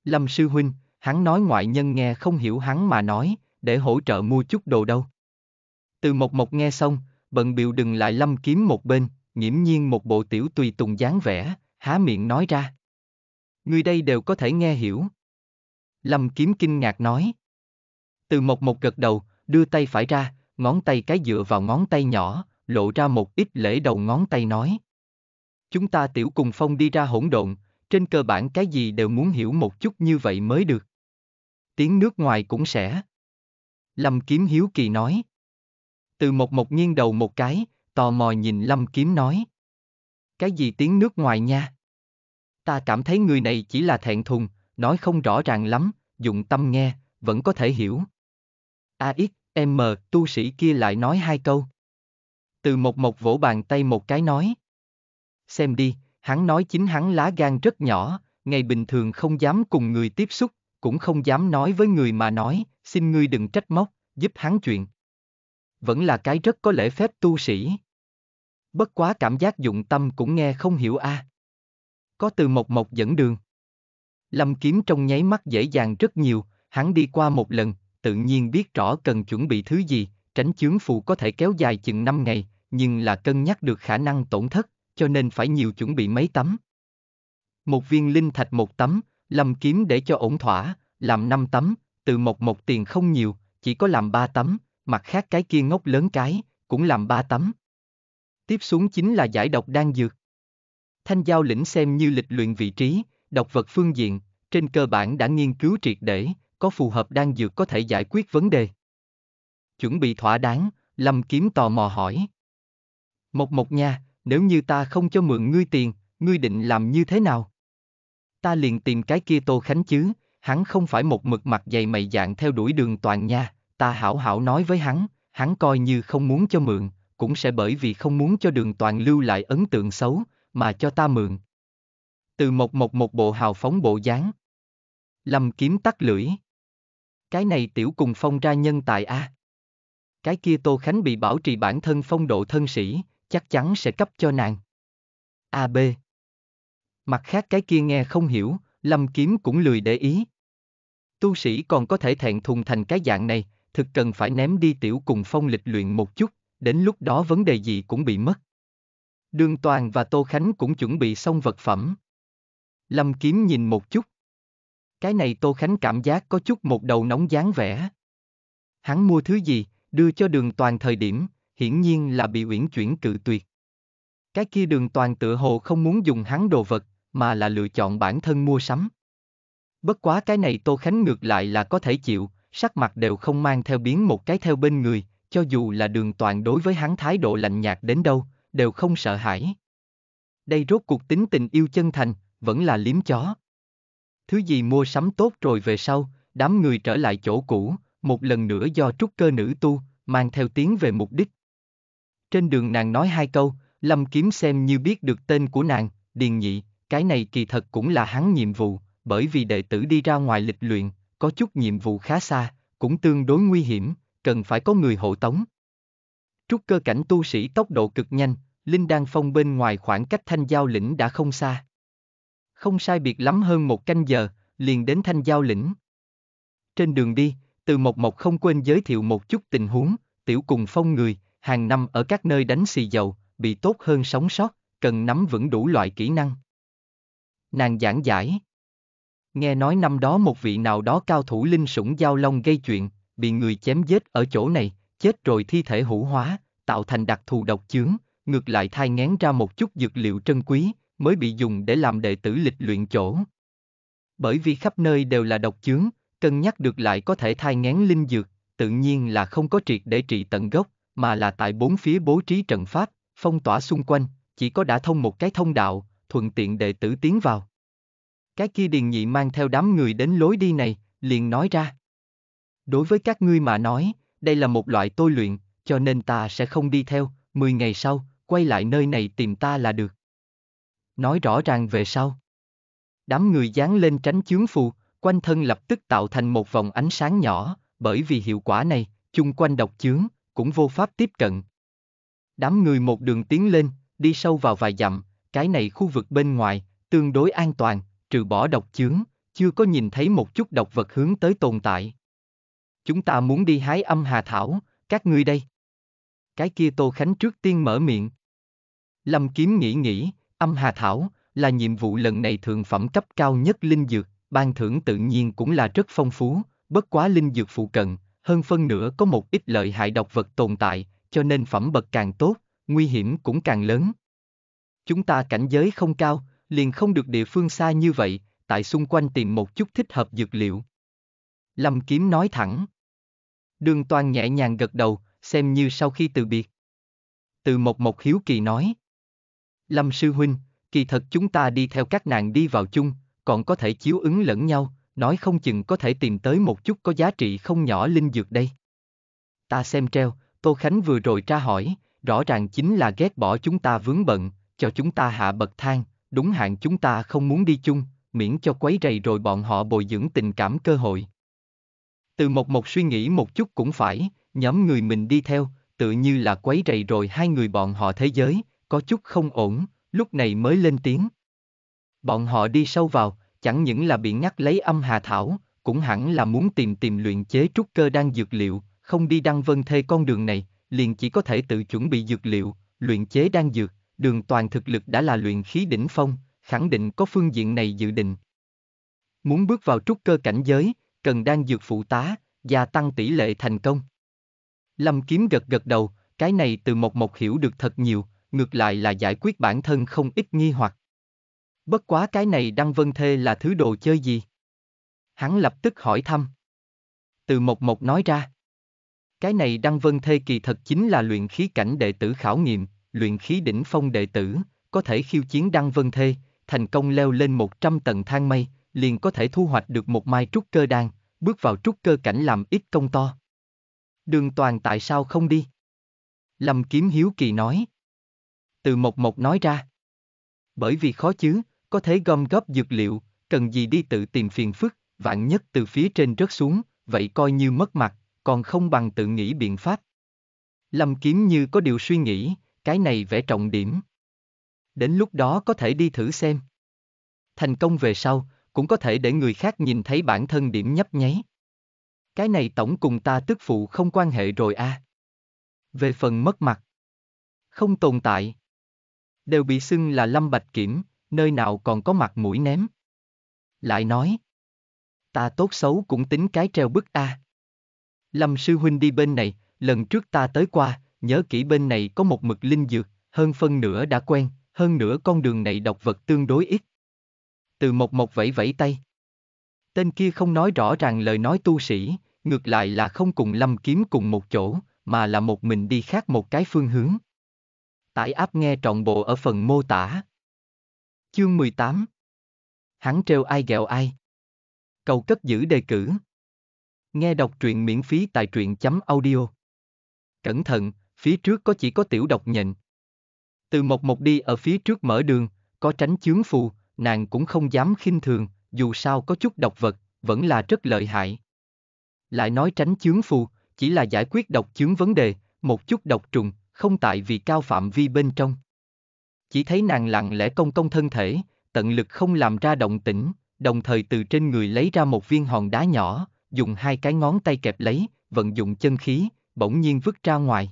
Speaker 1: Lâm sư huynh, hắn nói ngoại nhân nghe không hiểu hắn mà nói, để hỗ trợ mua chút đồ đâu. Từ Mộc Mộc nghe xong, bận biểu đừng lại lâm kiếm một bên, nghiễm nhiên một bộ tiểu tùy tùng dáng vẻ, há miệng nói ra. Người đây đều có thể nghe hiểu. Lâm kiếm kinh ngạc nói. Từ Mộc Mộc gật đầu, đưa tay phải ra, ngón tay cái dựa vào ngón tay nhỏ, lộ ra một ít lễ đầu ngón tay nói chúng ta tiểu cùng phong đi ra hỗn độn, trên cơ bản cái gì đều muốn hiểu một chút như vậy mới được. Tiếng nước ngoài cũng sẽ. Lâm Kiếm hiếu kỳ nói. Từ một một nghiêng đầu một cái, tò mò nhìn Lâm Kiếm nói. Cái gì tiếng nước ngoài nha? Ta cảm thấy người này chỉ là thẹn thùng, nói không rõ ràng lắm, dụng tâm nghe, vẫn có thể hiểu. A ít, M, tu sĩ kia lại nói hai câu. Từ một một vỗ bàn tay một cái nói xem đi, hắn nói chính hắn lá gan rất nhỏ, ngày bình thường không dám cùng người tiếp xúc, cũng không dám nói với người mà nói, xin ngươi đừng trách móc, giúp hắn chuyện. Vẫn là cái rất có lễ phép tu sĩ. Bất quá cảm giác dụng tâm cũng nghe không hiểu a. À. Có từ một mộc dẫn đường. Lâm kiếm trong nháy mắt dễ dàng rất nhiều, hắn đi qua một lần, tự nhiên biết rõ cần chuẩn bị thứ gì, tránh chướng phù có thể kéo dài chừng 5 ngày, nhưng là cân nhắc được khả năng tổn thất, cho nên phải nhiều chuẩn bị mấy tấm. Một viên linh thạch một tấm, lâm kiếm để cho ổn thỏa, làm năm tấm, từ một một tiền không nhiều, chỉ có làm ba tấm, mặt khác cái kia ngốc lớn cái, cũng làm ba tấm. Tiếp xuống chính là giải độc đang dược. Thanh giao lĩnh xem như lịch luyện vị trí, độc vật phương diện, trên cơ bản đã nghiên cứu triệt để, có phù hợp đang dược có thể giải quyết vấn đề. Chuẩn bị thỏa đáng, Lâm Kiếm tò mò hỏi. Một một nha, nếu như ta không cho mượn ngươi tiền, ngươi định làm như thế nào? Ta liền tìm cái kia Tô Khánh chứ, hắn không phải một mực mặt dày mày dạng theo đuổi đường toàn nha, ta hảo hảo nói với hắn, hắn coi như không muốn cho mượn, cũng sẽ bởi vì không muốn cho đường toàn lưu lại ấn tượng xấu, mà cho ta mượn. Từ một một một bộ hào phóng bộ dáng. Lâm kiếm tắt lưỡi. Cái này tiểu cùng phong ra nhân tài a. À? Cái kia Tô Khánh bị bảo trì bản thân phong độ thân sĩ, chắc chắn sẽ cấp cho nàng. AB Mặt khác cái kia nghe không hiểu, Lâm Kiếm cũng lười để ý. Tu sĩ còn có thể thẹn thùng thành cái dạng này, thực cần phải ném đi tiểu cùng phong lịch luyện một chút, đến lúc đó vấn đề gì cũng bị mất. Đường Toàn và Tô Khánh cũng chuẩn bị xong vật phẩm. Lâm Kiếm nhìn một chút. Cái này Tô Khánh cảm giác có chút một đầu nóng dáng vẻ. Hắn mua thứ gì, đưa cho đường Toàn thời điểm, hiển nhiên là bị uyển chuyển cự tuyệt. Cái kia đường toàn tựa hồ không muốn dùng hắn đồ vật, mà là lựa chọn bản thân mua sắm. Bất quá cái này Tô Khánh ngược lại là có thể chịu, sắc mặt đều không mang theo biến một cái theo bên người, cho dù là đường toàn đối với hắn thái độ lạnh nhạt đến đâu, đều không sợ hãi. Đây rốt cuộc tính tình yêu chân thành, vẫn là liếm chó. Thứ gì mua sắm tốt rồi về sau, đám người trở lại chỗ cũ, một lần nữa do trúc cơ nữ tu, mang theo tiếng về mục đích, trên đường nàng nói hai câu, Lâm Kiếm xem như biết được tên của nàng, Điền Nhị, cái này kỳ thật cũng là hắn nhiệm vụ, bởi vì đệ tử đi ra ngoài lịch luyện, có chút nhiệm vụ khá xa, cũng tương đối nguy hiểm, cần phải có người hộ tống. Trúc cơ cảnh tu sĩ tốc độ cực nhanh, Linh Đan Phong bên ngoài khoảng cách thanh giao lĩnh đã không xa. Không sai biệt lắm hơn một canh giờ, liền đến thanh giao lĩnh. Trên đường đi, từ Mộc Mộc không quên giới thiệu một chút tình huống, tiểu cùng phong người, hàng năm ở các nơi đánh xì dầu, bị tốt hơn sống sót, cần nắm vững đủ loại kỹ năng. Nàng giảng giải. Nghe nói năm đó một vị nào đó cao thủ linh sủng giao long gây chuyện, bị người chém giết ở chỗ này, chết rồi thi thể hữu hóa, tạo thành đặc thù độc chướng, ngược lại thai ngén ra một chút dược liệu trân quý, mới bị dùng để làm đệ tử lịch luyện chỗ. Bởi vì khắp nơi đều là độc chướng, cân nhắc được lại có thể thai ngén linh dược, tự nhiên là không có triệt để trị tận gốc, mà là tại bốn phía bố trí trận pháp, phong tỏa xung quanh, chỉ có đã thông một cái thông đạo, thuận tiện đệ tử tiến vào. Cái kia điền nhị mang theo đám người đến lối đi này, liền nói ra. Đối với các ngươi mà nói, đây là một loại tôi luyện, cho nên ta sẽ không đi theo, 10 ngày sau, quay lại nơi này tìm ta là được. Nói rõ ràng về sau. Đám người dán lên tránh chướng phù, quanh thân lập tức tạo thành một vòng ánh sáng nhỏ, bởi vì hiệu quả này, chung quanh độc chướng, cũng vô pháp tiếp cận. Đám người một đường tiến lên, đi sâu vào vài dặm, cái này khu vực bên ngoài, tương đối an toàn, trừ bỏ độc chướng, chưa có nhìn thấy một chút độc vật hướng tới tồn tại. Chúng ta muốn đi hái âm hà thảo, các ngươi đây. Cái kia Tô Khánh trước tiên mở miệng. Lâm Kiếm nghĩ nghĩ, âm hà thảo, là nhiệm vụ lần này thượng phẩm cấp cao nhất linh dược, ban thưởng tự nhiên cũng là rất phong phú, bất quá linh dược phụ cận, hơn phân nửa có một ít lợi hại độc vật tồn tại, cho nên phẩm bậc càng tốt, nguy hiểm cũng càng lớn. Chúng ta cảnh giới không cao, liền không được địa phương xa như vậy, tại xung quanh tìm một chút thích hợp dược liệu. Lâm Kiếm nói thẳng. Đường Toàn nhẹ nhàng gật đầu, xem như sau khi từ biệt. Từ một một hiếu kỳ nói. Lâm Sư Huynh, kỳ thật chúng ta đi theo các nàng đi vào chung, còn có thể chiếu ứng lẫn nhau, nói không chừng có thể tìm tới một chút có giá trị không nhỏ linh dược đây. Ta xem treo, Tô Khánh vừa rồi tra hỏi, rõ ràng chính là ghét bỏ chúng ta vướng bận, cho chúng ta hạ bậc thang, đúng hạn chúng ta không muốn đi chung, miễn cho quấy rầy rồi bọn họ bồi dưỡng tình cảm cơ hội. Từ một một suy nghĩ một chút cũng phải, nhóm người mình đi theo, tự như là quấy rầy rồi hai người bọn họ thế giới, có chút không ổn, lúc này mới lên tiếng. Bọn họ đi sâu vào, chẳng những là bị ngắt lấy âm hà thảo, cũng hẳn là muốn tìm tìm luyện chế trúc cơ đang dược liệu, không đi đăng vân thê con đường này, liền chỉ có thể tự chuẩn bị dược liệu, luyện chế đang dược, đường toàn thực lực đã là luyện khí đỉnh phong, khẳng định có phương diện này dự định. Muốn bước vào trúc cơ cảnh giới, cần đang dược phụ tá, gia tăng tỷ lệ thành công. Lâm Kiếm gật gật đầu, cái này từ một Mộc hiểu được thật nhiều, ngược lại là giải quyết bản thân không ít nghi hoặc. Bất quá cái này Đăng Vân Thê là thứ đồ chơi gì? Hắn lập tức hỏi thăm. Từ Mộc Mộc nói ra. Cái này Đăng Vân Thê kỳ thật chính là luyện khí cảnh đệ tử khảo nghiệm, luyện khí đỉnh phong đệ tử, có thể khiêu chiến Đăng Vân Thê, thành công leo lên 100 tầng thang mây, liền có thể thu hoạch được một mai trúc cơ đan, bước vào trúc cơ cảnh làm ít công to. Đường toàn tại sao không đi? Lâm Kiếm Hiếu Kỳ nói. Từ Mộc Mộc nói ra. Bởi vì khó chứ, có thể gom góp dược liệu, cần gì đi tự tìm phiền phức, vạn nhất từ phía trên rớt xuống, vậy coi như mất mặt, còn không bằng tự nghĩ biện pháp. Lâm Kiếm như có điều suy nghĩ, cái này vẽ trọng điểm. Đến lúc đó có thể đi thử xem. Thành công về sau, cũng có thể để người khác nhìn thấy bản thân điểm nhấp nháy. Cái này tổng cùng ta tức phụ không quan hệ rồi a. À. Về phần mất mặt, không tồn tại. Đều bị xưng là Lâm Bạch Kiểm, nơi nào còn có mặt mũi ném. Lại nói, ta tốt xấu cũng tính cái treo bức a. À. Lâm sư huynh đi bên này, lần trước ta tới qua, nhớ kỹ bên này có một mực linh dược, hơn phân nửa đã quen, hơn nữa con đường này độc vật tương đối ít. Từ một một vẫy vẫy tay. Tên kia không nói rõ ràng lời nói tu sĩ, ngược lại là không cùng lâm kiếm cùng một chỗ, mà là một mình đi khác một cái phương hướng. Tải áp nghe trọn bộ ở phần mô tả. Chương 18 Hắn treo ai ghẹo ai? Cầu cất giữ đề cử. Nghe đọc truyện miễn phí tại truyện chấm audio. Cẩn thận, phía trước có chỉ có tiểu độc nhện. Từ một một đi ở phía trước mở đường, có tránh chướng phù, nàng cũng không dám khinh thường, dù sao có chút độc vật, vẫn là rất lợi hại. Lại nói tránh chướng phù, chỉ là giải quyết độc chướng vấn đề, một chút độc trùng, không tại vì cao phạm vi bên trong chỉ thấy nàng lặng lẽ công công thân thể, tận lực không làm ra động tĩnh, đồng thời từ trên người lấy ra một viên hòn đá nhỏ, dùng hai cái ngón tay kẹp lấy, vận dụng chân khí, bỗng nhiên vứt ra ngoài.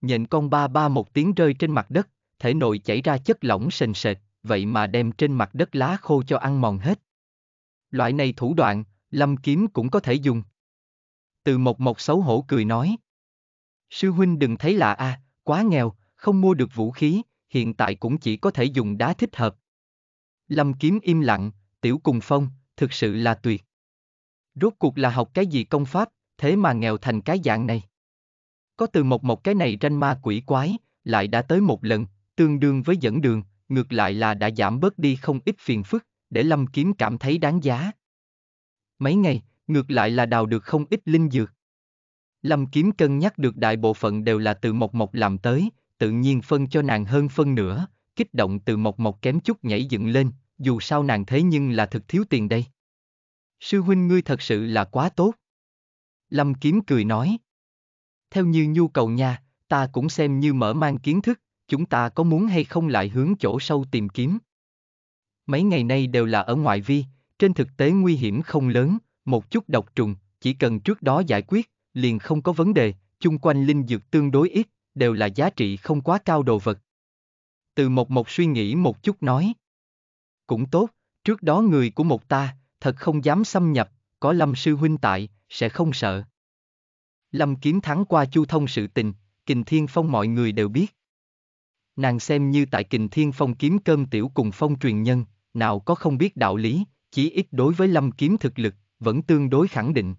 Speaker 1: Nhện con ba ba một tiếng rơi trên mặt đất, thể nội chảy ra chất lỏng sền sệt, vậy mà đem trên mặt đất lá khô cho ăn mòn hết. Loại này thủ đoạn, lâm kiếm cũng có thể dùng. Từ một một xấu hổ cười nói. Sư huynh đừng thấy lạ a, à, quá nghèo, không mua được vũ khí, hiện tại cũng chỉ có thể dùng đá thích hợp. Lâm Kiếm im lặng, tiểu cùng phong, thực sự là tuyệt. Rốt cuộc là học cái gì công pháp, thế mà nghèo thành cái dạng này. Có từ một một cái này tranh ma quỷ quái, lại đã tới một lần, tương đương với dẫn đường, ngược lại là đã giảm bớt đi không ít phiền phức, để Lâm Kiếm cảm thấy đáng giá. Mấy ngày, ngược lại là đào được không ít linh dược. Lâm Kiếm cân nhắc được đại bộ phận đều là từ một một làm tới, tự nhiên phân cho nàng hơn phân nữa, kích động từ mộc mộc kém chút nhảy dựng lên, dù sao nàng thế nhưng là thực thiếu tiền đây. Sư huynh ngươi thật sự là quá tốt. Lâm Kiếm cười nói. Theo như nhu cầu nha, ta cũng xem như mở mang kiến thức, chúng ta có muốn hay không lại hướng chỗ sâu tìm kiếm. Mấy ngày nay đều là ở ngoại vi, trên thực tế nguy hiểm không lớn, một chút độc trùng, chỉ cần trước đó giải quyết, liền không có vấn đề, chung quanh linh dược tương đối ít, đều là giá trị không quá cao đồ vật. Từ một một suy nghĩ một chút nói. Cũng tốt, trước đó người của một ta, thật không dám xâm nhập, có lâm sư huynh tại, sẽ không sợ. Lâm kiếm thắng qua chu thông sự tình, kình thiên phong mọi người đều biết. Nàng xem như tại kình thiên phong kiếm cơm tiểu cùng phong truyền nhân, nào có không biết đạo lý, chỉ ít đối với lâm kiếm thực lực, vẫn tương đối khẳng định.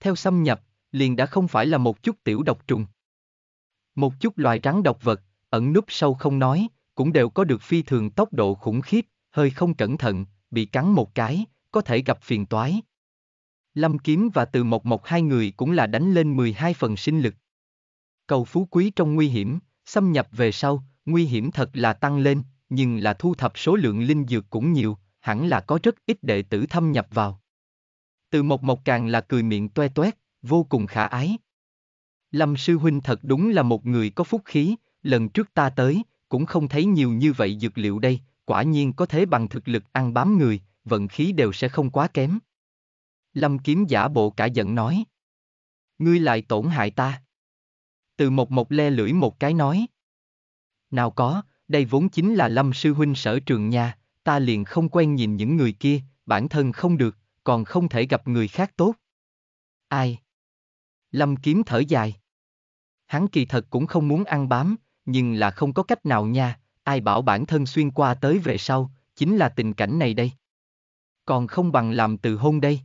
Speaker 1: Theo xâm nhập, liền đã không phải là một chút tiểu độc trùng. Một chút loài rắn độc vật, ẩn núp sâu không nói, cũng đều có được phi thường tốc độ khủng khiếp, hơi không cẩn thận, bị cắn một cái, có thể gặp phiền toái. Lâm Kiếm và Từ Mộc Mộc hai người cũng là đánh lên 12 phần sinh lực. Cầu phú quý trong nguy hiểm, xâm nhập về sau, nguy hiểm thật là tăng lên, nhưng là thu thập số lượng linh dược cũng nhiều, hẳn là có rất ít đệ tử thâm nhập vào. Từ Mộc Mộc càng là cười miệng toe toét, vô cùng khả ái. Lâm Sư Huynh thật đúng là một người có phúc khí, lần trước ta tới, cũng không thấy nhiều như vậy dược liệu đây, quả nhiên có thế bằng thực lực ăn bám người, vận khí đều sẽ không quá kém. Lâm Kiếm giả bộ cả giận nói. Ngươi lại tổn hại ta. Từ một một le lưỡi một cái nói. Nào có, đây vốn chính là Lâm Sư Huynh sở trường nhà. ta liền không quen nhìn những người kia, bản thân không được, còn không thể gặp người khác tốt. Ai? Lâm Kiếm thở dài hắn kỳ thật cũng không muốn ăn bám, nhưng là không có cách nào nha, ai bảo bản thân xuyên qua tới về sau, chính là tình cảnh này đây. Còn không bằng làm từ hôn đây.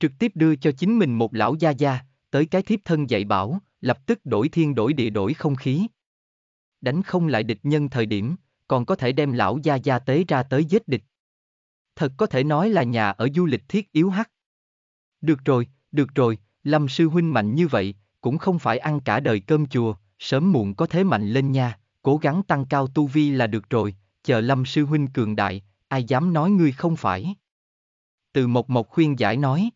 Speaker 1: Trực tiếp đưa cho chính mình một lão gia gia, tới cái thiếp thân dạy bảo, lập tức đổi thiên đổi địa đổi không khí. Đánh không lại địch nhân thời điểm, còn có thể đem lão gia gia tế ra tới giết địch. Thật có thể nói là nhà ở du lịch thiết yếu hắc. Được rồi, được rồi, Lâm sư huynh mạnh như vậy, cũng không phải ăn cả đời cơm chùa, sớm muộn có thế mạnh lên nha, cố gắng tăng cao tu vi là được rồi, chờ lâm sư huynh cường đại, ai dám nói ngươi không phải. Từ một một khuyên giải nói.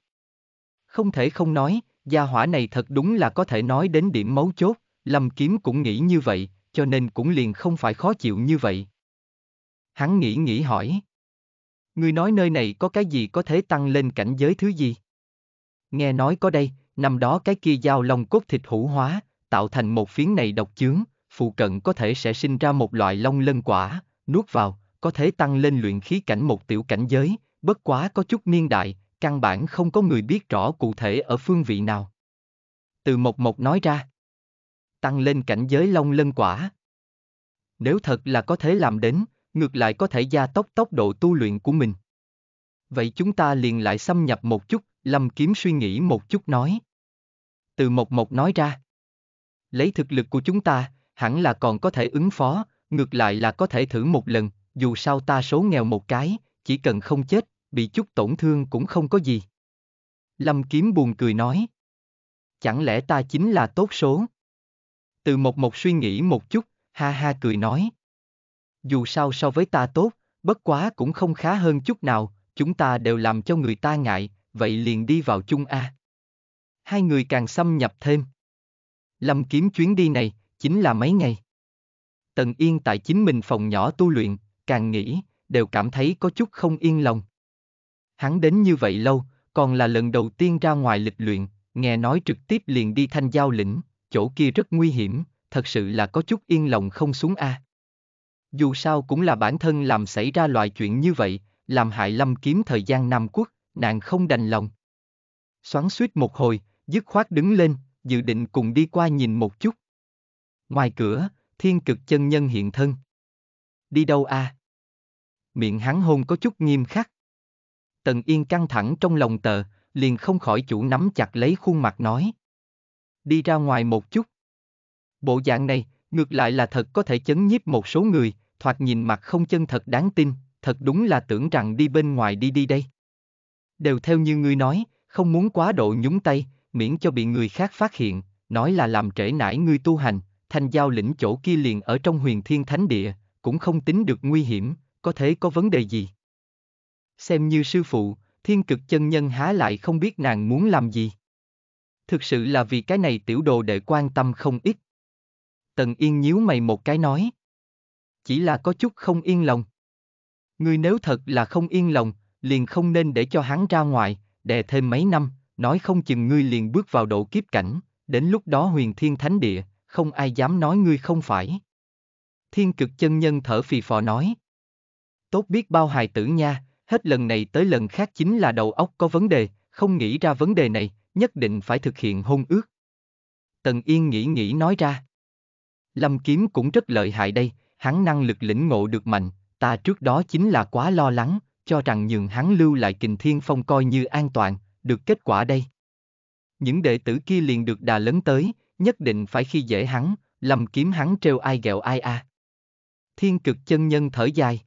Speaker 1: Không thể không nói, gia hỏa này thật đúng là có thể nói đến điểm mấu chốt, lâm kiếm cũng nghĩ như vậy, cho nên cũng liền không phải khó chịu như vậy. Hắn nghĩ nghĩ hỏi. Ngươi nói nơi này có cái gì có thể tăng lên cảnh giới thứ gì? Nghe nói có đây, Năm đó cái kia giao long cốt thịt hữu hóa, tạo thành một phiến này độc chướng, phụ cận có thể sẽ sinh ra một loại long lân quả, nuốt vào, có thể tăng lên luyện khí cảnh một tiểu cảnh giới, bất quá có chút niên đại, căn bản không có người biết rõ cụ thể ở phương vị nào. Từ Mộc Mộc nói ra, tăng lên cảnh giới long lân quả. Nếu thật là có thể làm đến, ngược lại có thể gia tốc tốc độ tu luyện của mình. Vậy chúng ta liền lại xâm nhập một chút, Lâm Kiếm suy nghĩ một chút nói từ Mộc Mộc nói ra. Lấy thực lực của chúng ta, hẳn là còn có thể ứng phó, ngược lại là có thể thử một lần, dù sao ta số nghèo một cái, chỉ cần không chết, bị chút tổn thương cũng không có gì. Lâm Kiếm buồn cười nói. Chẳng lẽ ta chính là tốt số? Từ Mộc Mộc suy nghĩ một chút, ha ha cười nói. Dù sao so với ta tốt, bất quá cũng không khá hơn chút nào, chúng ta đều làm cho người ta ngại, vậy liền đi vào chung a. À hai người càng xâm nhập thêm. Lâm kiếm chuyến đi này, chính là mấy ngày. Tần Yên tại chính mình phòng nhỏ tu luyện, càng nghĩ, đều cảm thấy có chút không yên lòng. Hắn đến như vậy lâu, còn là lần đầu tiên ra ngoài lịch luyện, nghe nói trực tiếp liền đi thanh giao lĩnh, chỗ kia rất nguy hiểm, thật sự là có chút yên lòng không xuống a. Dù sao cũng là bản thân làm xảy ra loại chuyện như vậy, làm hại lâm kiếm thời gian Nam Quốc, nàng không đành lòng. Xoắn suýt một hồi, dứt khoát đứng lên, dự định cùng đi qua nhìn một chút. Ngoài cửa, thiên cực chân nhân hiện thân. Đi đâu à? Miệng hắn hôn có chút nghiêm khắc. Tần Yên căng thẳng trong lòng tờ, liền không khỏi chủ nắm chặt lấy khuôn mặt nói. Đi ra ngoài một chút. Bộ dạng này, ngược lại là thật có thể chấn nhiếp một số người, thoạt nhìn mặt không chân thật đáng tin, thật đúng là tưởng rằng đi bên ngoài đi đi đây. Đều theo như ngươi nói, không muốn quá độ nhúng tay, miễn cho bị người khác phát hiện, nói là làm trễ nải ngươi tu hành, thành giao lĩnh chỗ kia liền ở trong huyền thiên thánh địa, cũng không tính được nguy hiểm, có thể có vấn đề gì. Xem như sư phụ, thiên cực chân nhân há lại không biết nàng muốn làm gì. Thực sự là vì cái này tiểu đồ đệ quan tâm không ít. Tần Yên nhíu mày một cái nói. Chỉ là có chút không yên lòng. Ngươi nếu thật là không yên lòng, liền không nên để cho hắn ra ngoài, đè thêm mấy năm, nói không chừng ngươi liền bước vào độ kiếp cảnh, đến lúc đó huyền thiên thánh địa, không ai dám nói ngươi không phải. Thiên cực chân nhân thở phì phò nói. Tốt biết bao hài tử nha, hết lần này tới lần khác chính là đầu óc có vấn đề, không nghĩ ra vấn đề này, nhất định phải thực hiện hôn ước. Tần Yên nghĩ nghĩ nói ra. Lâm Kiếm cũng rất lợi hại đây, hắn năng lực lĩnh ngộ được mạnh, ta trước đó chính là quá lo lắng, cho rằng nhường hắn lưu lại kình thiên phong coi như an toàn, được kết quả đây. Những đệ tử kia liền được đà lớn tới, nhất định phải khi dễ hắn, lầm kiếm hắn trêu ai gẹo ai a. À. Thiên cực chân nhân thở dài.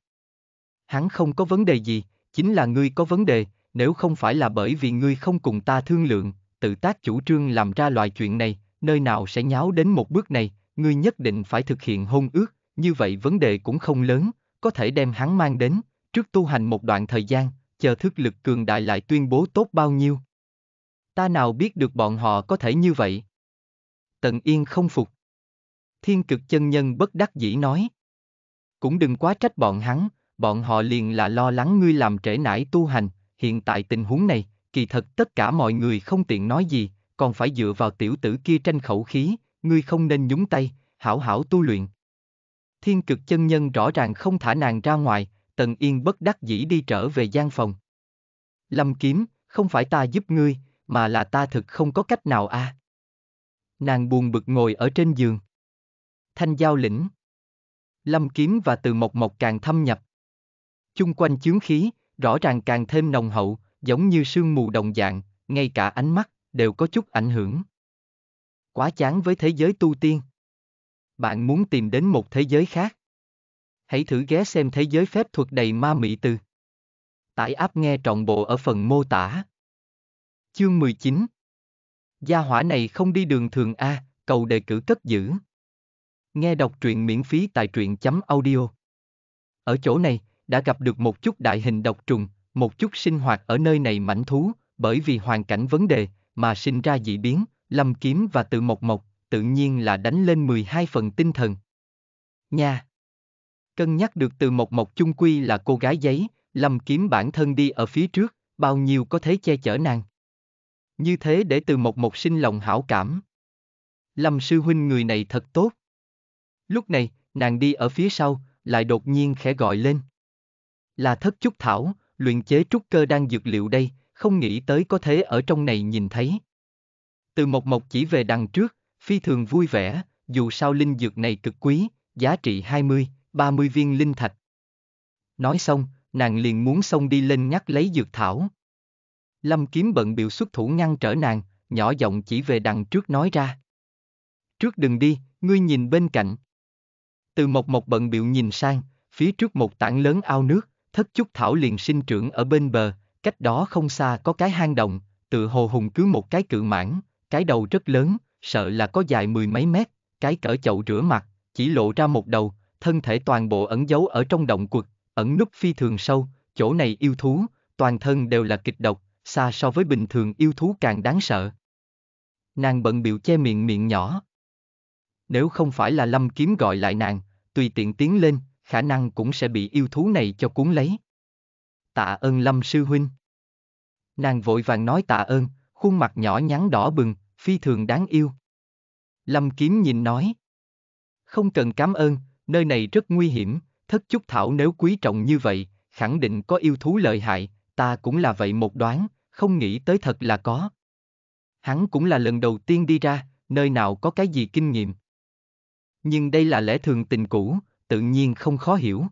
Speaker 1: Hắn không có vấn đề gì, chính là ngươi có vấn đề, nếu không phải là bởi vì ngươi không cùng ta thương lượng, tự tác chủ trương làm ra loại chuyện này, nơi nào sẽ nháo đến một bước này, ngươi nhất định phải thực hiện hôn ước, như vậy vấn đề cũng không lớn, có thể đem hắn mang đến, trước tu hành một đoạn thời gian, chờ thức lực cường đại lại tuyên bố tốt bao nhiêu. Ta nào biết được bọn họ có thể như vậy? Tần Yên không phục. Thiên cực chân nhân bất đắc dĩ nói. Cũng đừng quá trách bọn hắn, bọn họ liền là lo lắng ngươi làm trễ nải tu hành, hiện tại tình huống này, kỳ thật tất cả mọi người không tiện nói gì, còn phải dựa vào tiểu tử kia tranh khẩu khí, ngươi không nên nhúng tay, hảo hảo tu luyện. Thiên cực chân nhân rõ ràng không thả nàng ra ngoài, Tần Yên bất đắc dĩ đi trở về gian phòng. Lâm Kiếm, không phải ta giúp ngươi, mà là ta thực không có cách nào a. À. Nàng buồn bực ngồi ở trên giường. Thanh giao lĩnh. Lâm Kiếm và Từ Mộc Mộc càng thâm nhập. Chung quanh chướng khí, rõ ràng càng thêm nồng hậu, giống như sương mù đồng dạng, ngay cả ánh mắt, đều có chút ảnh hưởng. Quá chán với thế giới tu tiên. Bạn muốn tìm đến một thế giới khác hãy thử ghé xem thế giới phép thuật đầy ma mị từ. Tải app nghe trọn bộ ở phần mô tả. Chương 19 Gia hỏa này không đi đường thường A, cầu đề cử cất giữ. Nghe đọc truyện miễn phí tại truyện.audio chấm Ở chỗ này, đã gặp được một chút đại hình độc trùng, một chút sinh hoạt ở nơi này mảnh thú, bởi vì hoàn cảnh vấn đề, mà sinh ra dị biến, lâm kiếm và tự mộc mộc, tự nhiên là đánh lên 12 phần tinh thần. Nha! Cân nhắc được từ Mộc Mộc chung quy là cô gái giấy, Lâm Kiếm bản thân đi ở phía trước, bao nhiêu có thế che chở nàng. Như thế để từ Mộc Mộc sinh lòng hảo cảm. Lâm sư huynh người này thật tốt. Lúc này, nàng đi ở phía sau, lại đột nhiên khẽ gọi lên. Là thất trúc thảo, luyện chế trúc cơ đang dược liệu đây, không nghĩ tới có thế ở trong này nhìn thấy. Từ Mộc Mộc chỉ về đằng trước, phi thường vui vẻ, dù sao linh dược này cực quý, giá trị 20, 30 viên linh thạch. Nói xong, nàng liền muốn xông đi lên nhắc lấy dược thảo. Lâm kiếm bận biểu xuất thủ ngăn trở nàng, nhỏ giọng chỉ về đằng trước nói ra. Trước đừng đi, ngươi nhìn bên cạnh. Từ một một bận biểu nhìn sang, phía trước một tảng lớn ao nước, thất chút thảo liền sinh trưởng ở bên bờ, cách đó không xa có cái hang động, tự hồ hùng cứ một cái cự mãn, cái đầu rất lớn, sợ là có dài mười mấy mét, cái cỡ chậu rửa mặt, chỉ lộ ra một đầu, thân thể toàn bộ ẩn giấu ở trong động quật, ẩn núp phi thường sâu, chỗ này yêu thú, toàn thân đều là kịch độc, xa so với bình thường yêu thú càng đáng sợ. Nàng bận biểu che miệng miệng nhỏ. Nếu không phải là lâm kiếm gọi lại nàng, tùy tiện tiến lên, khả năng cũng sẽ bị yêu thú này cho cuốn lấy. Tạ ơn lâm sư huynh. Nàng vội vàng nói tạ ơn, khuôn mặt nhỏ nhắn đỏ bừng, phi thường đáng yêu. Lâm kiếm nhìn nói. Không cần cảm ơn, nơi này rất nguy hiểm, thất chúc thảo nếu quý trọng như vậy, khẳng định có yêu thú lợi hại, ta cũng là vậy một đoán, không nghĩ tới thật là có. Hắn cũng là lần đầu tiên đi ra, nơi nào có cái gì kinh nghiệm. Nhưng đây là lẽ thường tình cũ, tự nhiên không khó hiểu.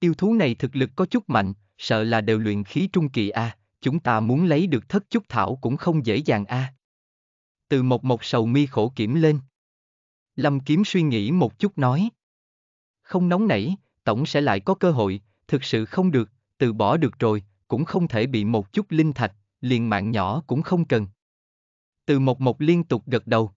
Speaker 1: Yêu thú này thực lực có chút mạnh, sợ là đều luyện khí trung kỳ A, à, chúng ta muốn lấy được thất chúc thảo cũng không dễ dàng A. À. Từ một một sầu mi khổ kiểm lên. Lâm kiếm suy nghĩ một chút nói không nóng nảy, tổng sẽ lại có cơ hội, thực sự không được, từ bỏ được rồi, cũng không thể bị một chút linh thạch, liền mạng nhỏ cũng không cần. Từ một một liên tục gật đầu.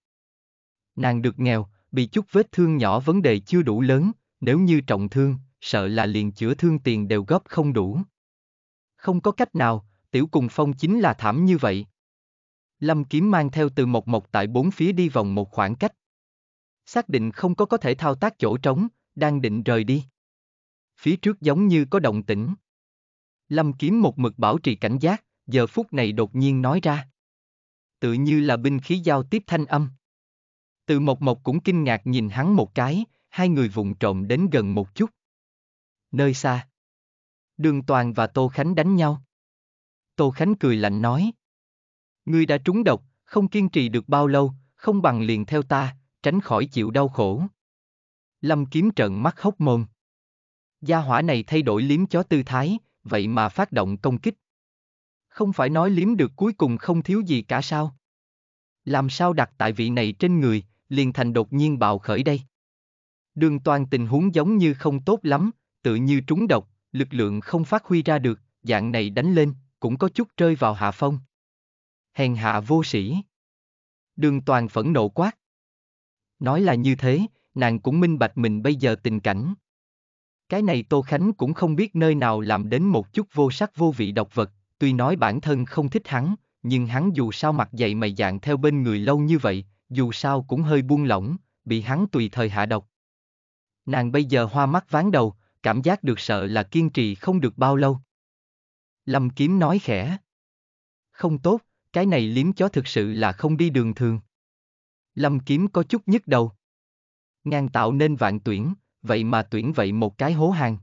Speaker 1: Nàng được nghèo, bị chút vết thương nhỏ vấn đề chưa đủ lớn, nếu như trọng thương, sợ là liền chữa thương tiền đều góp không đủ. Không có cách nào, tiểu cùng phong chính là thảm như vậy. Lâm kiếm mang theo từ một một tại bốn phía đi vòng một khoảng cách. Xác định không có có thể thao tác chỗ trống, đang định rời đi. Phía trước giống như có động tĩnh. Lâm kiếm một mực bảo trì cảnh giác, giờ phút này đột nhiên nói ra. Tự như là binh khí giao tiếp thanh âm. Từ Mộc Mộc cũng kinh ngạc nhìn hắn một cái, hai người vùng trộm đến gần một chút. Nơi xa. Đường Toàn và Tô Khánh đánh nhau. Tô Khánh cười lạnh nói. Ngươi đã trúng độc, không kiên trì được bao lâu, không bằng liền theo ta, tránh khỏi chịu đau khổ. Lâm Kiếm trận mắt hốc mồm. Gia hỏa này thay đổi liếm chó tư thái, vậy mà phát động công kích. Không phải nói liếm được cuối cùng không thiếu gì cả sao? Làm sao đặt tại vị này trên người, liền thành đột nhiên bạo khởi đây? Đường toàn tình huống giống như không tốt lắm, tự như trúng độc, lực lượng không phát huy ra được, dạng này đánh lên, cũng có chút rơi vào hạ phong. Hèn hạ vô sĩ. Đường toàn phẫn nộ quát. Nói là như thế, nàng cũng minh bạch mình bây giờ tình cảnh. Cái này Tô Khánh cũng không biết nơi nào làm đến một chút vô sắc vô vị độc vật, tuy nói bản thân không thích hắn, nhưng hắn dù sao mặt dậy mày dạng theo bên người lâu như vậy, dù sao cũng hơi buông lỏng, bị hắn tùy thời hạ độc. Nàng bây giờ hoa mắt ván đầu, cảm giác được sợ là kiên trì không được bao lâu. Lâm Kiếm nói khẽ. Không tốt, cái này liếm chó thực sự là không đi đường thường. Lâm Kiếm có chút nhức đầu ngang tạo nên vạn tuyển, vậy mà tuyển vậy một cái hố hàng.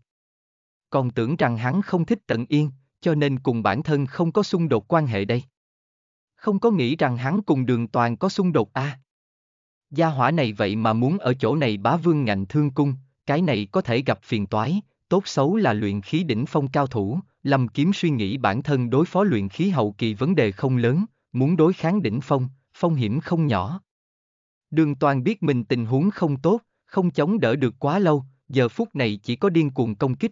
Speaker 1: Còn tưởng rằng hắn không thích tận yên, cho nên cùng bản thân không có xung đột quan hệ đây. Không có nghĩ rằng hắn cùng đường toàn có xung đột à. Gia hỏa này vậy mà muốn ở chỗ này bá vương ngành thương cung, cái này có thể gặp phiền toái, tốt xấu là luyện khí đỉnh phong cao thủ, Lâm Kiếm suy nghĩ bản thân đối phó luyện khí hậu kỳ vấn đề không lớn, muốn đối kháng đỉnh phong, phong hiểm không nhỏ. Đường toàn biết mình tình huống không tốt, không chống đỡ được quá lâu, giờ phút này chỉ có điên cuồng công kích.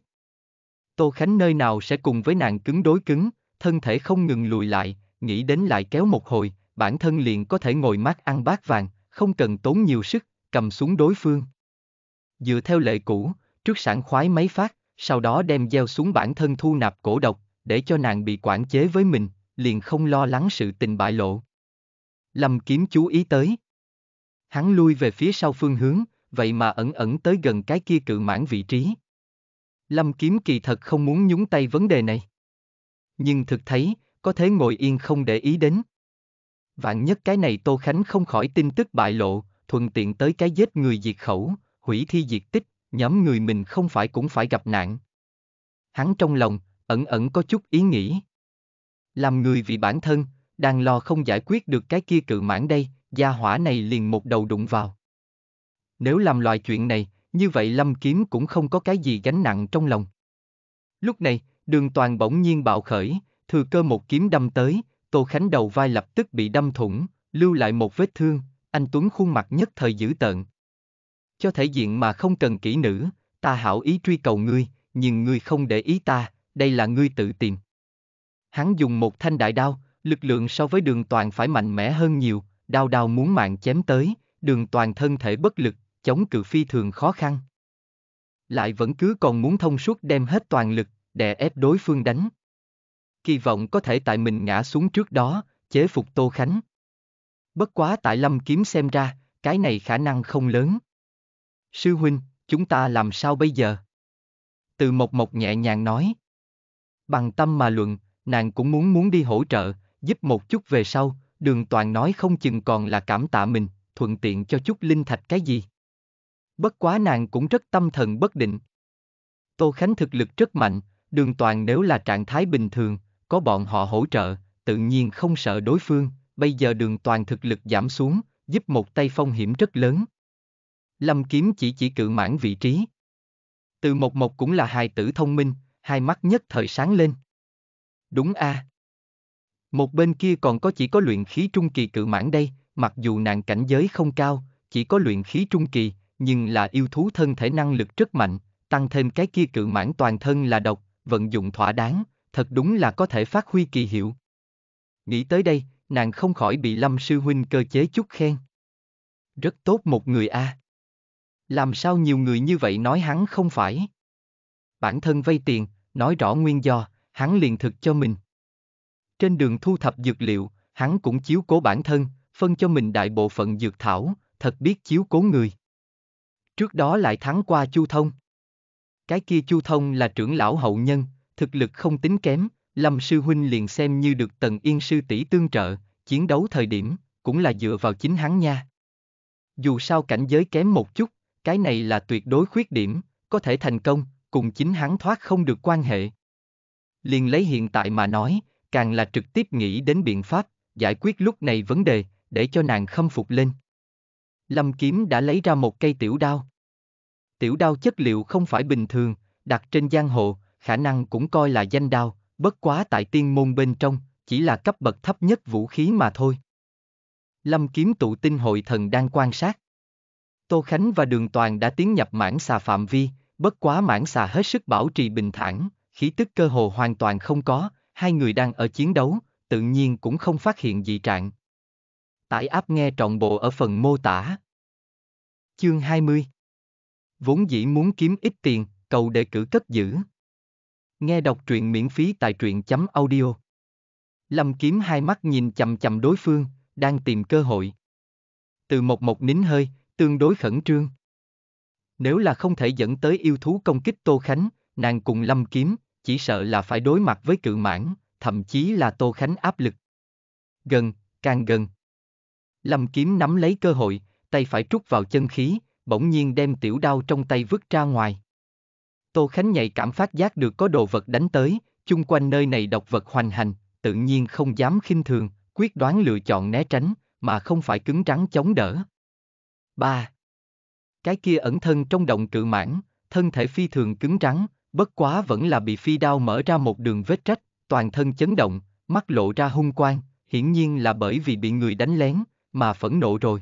Speaker 1: Tô Khánh nơi nào sẽ cùng với nàng cứng đối cứng, thân thể không ngừng lùi lại, nghĩ đến lại kéo một hồi, bản thân liền có thể ngồi mát ăn bát vàng, không cần tốn nhiều sức, cầm xuống đối phương. Dựa theo lệ cũ, trước sản khoái mấy phát, sau đó đem gieo xuống bản thân thu nạp cổ độc, để cho nàng bị quản chế với mình, liền không lo lắng sự tình bại lộ. Lâm kiếm chú ý tới, Hắn lui về phía sau phương hướng, vậy mà ẩn ẩn tới gần cái kia cự mãn vị trí. Lâm Kiếm kỳ thật không muốn nhúng tay vấn đề này. Nhưng thực thấy, có thế ngồi yên không để ý đến. Vạn nhất cái này Tô Khánh không khỏi tin tức bại lộ, thuận tiện tới cái giết người diệt khẩu, hủy thi diệt tích, nhóm người mình không phải cũng phải gặp nạn. Hắn trong lòng, ẩn ẩn có chút ý nghĩ. Làm người vì bản thân, đang lo không giải quyết được cái kia cự mãn đây, gia hỏa này liền một đầu đụng vào. Nếu làm loại chuyện này, như vậy Lâm Kiếm cũng không có cái gì gánh nặng trong lòng. Lúc này, đường toàn bỗng nhiên bạo khởi, thừa cơ một kiếm đâm tới, Tô Khánh đầu vai lập tức bị đâm thủng, lưu lại một vết thương, anh Tuấn khuôn mặt nhất thời dữ tợn. Cho thể diện mà không cần kỹ nữ, ta hảo ý truy cầu ngươi, nhưng ngươi không để ý ta, đây là ngươi tự tìm. Hắn dùng một thanh đại đao, lực lượng so với đường toàn phải mạnh mẽ hơn nhiều, đau đau muốn mạng chém tới, đường toàn thân thể bất lực, chống cự phi thường khó khăn. Lại vẫn cứ còn muốn thông suốt đem hết toàn lực, để ép đối phương đánh. Kỳ vọng có thể tại mình ngã xuống trước đó, chế phục Tô Khánh. Bất quá tại Lâm Kiếm xem ra, cái này khả năng không lớn. Sư huynh, chúng ta làm sao bây giờ? Từ Mộc Mộc nhẹ nhàng nói. Bằng tâm mà luận, nàng cũng muốn muốn đi hỗ trợ, giúp một chút về sau, Đường toàn nói không chừng còn là cảm tạ mình, thuận tiện cho chút linh thạch cái gì. Bất quá nàng cũng rất tâm thần bất định. Tô Khánh thực lực rất mạnh, đường toàn nếu là trạng thái bình thường, có bọn họ hỗ trợ, tự nhiên không sợ đối phương, bây giờ đường toàn thực lực giảm xuống, giúp một tay phong hiểm rất lớn. Lâm kiếm chỉ chỉ cự mãn vị trí. Từ một một cũng là hài tử thông minh, hai mắt nhất thời sáng lên. Đúng a, à, một bên kia còn có chỉ có luyện khí trung kỳ cự mãn đây, mặc dù nàng cảnh giới không cao, chỉ có luyện khí trung kỳ, nhưng là yêu thú thân thể năng lực rất mạnh, tăng thêm cái kia cự mãn toàn thân là độc, vận dụng thỏa đáng, thật đúng là có thể phát huy kỳ hiệu. Nghĩ tới đây, nàng không khỏi bị Lâm Sư Huynh cơ chế chút khen. Rất tốt một người a. À. Làm sao nhiều người như vậy nói hắn không phải? Bản thân vay tiền, nói rõ nguyên do, hắn liền thực cho mình. Trên đường thu thập dược liệu, hắn cũng chiếu cố bản thân, phân cho mình đại bộ phận dược thảo, thật biết chiếu cố người. Trước đó lại thắng qua Chu Thông. Cái kia Chu Thông là trưởng lão hậu nhân, thực lực không tính kém, Lâm Sư Huynh liền xem như được Tần Yên Sư tỷ tương trợ, chiến đấu thời điểm, cũng là dựa vào chính hắn nha. Dù sao cảnh giới kém một chút, cái này là tuyệt đối khuyết điểm, có thể thành công, cùng chính hắn thoát không được quan hệ. Liền lấy hiện tại mà nói, càng là trực tiếp nghĩ đến biện pháp, giải quyết lúc này vấn đề, để cho nàng khâm phục lên. Lâm Kiếm đã lấy ra một cây tiểu đao. Tiểu đao chất liệu không phải bình thường, đặt trên giang hồ, khả năng cũng coi là danh đao, bất quá tại tiên môn bên trong, chỉ là cấp bậc thấp nhất vũ khí mà thôi. Lâm Kiếm tụ tinh hội thần đang quan sát. Tô Khánh và Đường Toàn đã tiến nhập mãn xà phạm vi, bất quá mãn xà hết sức bảo trì bình thản, khí tức cơ hồ hoàn toàn không có, hai người đang ở chiến đấu, tự nhiên cũng không phát hiện dị trạng. Tải áp nghe trọn bộ ở phần mô tả. Chương 20 Vốn dĩ muốn kiếm ít tiền, cầu đề cử cất giữ. Nghe đọc truyện miễn phí tại truyện.audio chấm Lâm kiếm hai mắt nhìn chầm chầm đối phương, đang tìm cơ hội. Từ một một nín hơi, tương đối khẩn trương. Nếu là không thể dẫn tới yêu thú công kích Tô Khánh, nàng cùng Lâm kiếm, chỉ sợ là phải đối mặt với cự mãn, thậm chí là Tô Khánh áp lực. Gần, càng gần. Lâm Kiếm nắm lấy cơ hội, tay phải trút vào chân khí, bỗng nhiên đem tiểu đao trong tay vứt ra ngoài. Tô Khánh nhạy cảm phát giác được có đồ vật đánh tới, chung quanh nơi này độc vật hoành hành, tự nhiên không dám khinh thường, quyết đoán lựa chọn né tránh, mà không phải cứng rắn chống đỡ. 3. Cái kia ẩn thân trong động cự mãn, thân thể phi thường cứng rắn, bất quá vẫn là bị phi đao mở ra một đường vết rách, toàn thân chấn động, mắt lộ ra hung quang, hiển nhiên là bởi vì bị người đánh lén, mà phẫn nộ rồi.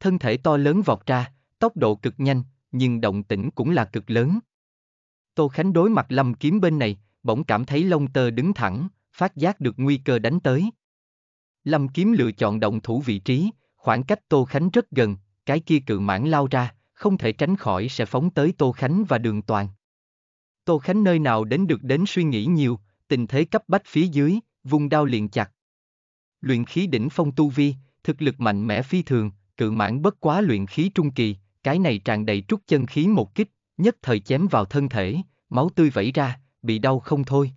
Speaker 1: Thân thể to lớn vọt ra, tốc độ cực nhanh, nhưng động tĩnh cũng là cực lớn. Tô Khánh đối mặt lâm kiếm bên này, bỗng cảm thấy lông tơ đứng thẳng, phát giác được nguy cơ đánh tới. Lâm kiếm lựa chọn động thủ vị trí, khoảng cách Tô Khánh rất gần, cái kia cự mãn lao ra, không thể tránh khỏi sẽ phóng tới Tô Khánh và đường toàn. Tô Khánh nơi nào đến được đến suy nghĩ nhiều, tình thế cấp bách phía dưới, vùng đao liền chặt. Luyện khí đỉnh phong tu vi, thực lực mạnh mẽ phi thường, cự mãn bất quá luyện khí trung kỳ, cái này tràn đầy trúc chân khí một kích, nhất thời chém vào thân thể, máu tươi vẩy ra, bị đau không thôi.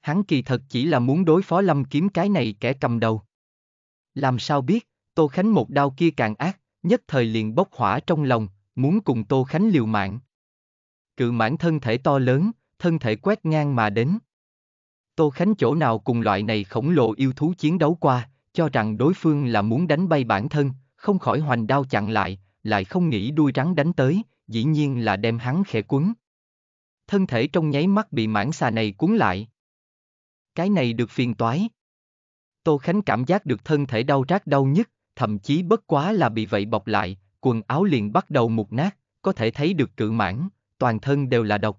Speaker 1: Hắn kỳ thật chỉ là muốn đối phó lâm kiếm cái này kẻ cầm đầu. Làm sao biết, Tô Khánh một đao kia càng ác, nhất thời liền bốc hỏa trong lòng, muốn cùng Tô Khánh liều mạng cự mãn thân thể to lớn, thân thể quét ngang mà đến. Tô Khánh chỗ nào cùng loại này khổng lồ yêu thú chiến đấu qua, cho rằng đối phương là muốn đánh bay bản thân, không khỏi hoành đao chặn lại, lại không nghĩ đuôi rắn đánh tới, dĩ nhiên là đem hắn khẽ cuốn. Thân thể trong nháy mắt bị mãng xà này cuốn lại. Cái này được phiền toái. Tô Khánh cảm giác được thân thể đau rát đau nhất, thậm chí bất quá là bị vậy bọc lại, quần áo liền bắt đầu mục nát, có thể thấy được cự mãn toàn thân đều là độc.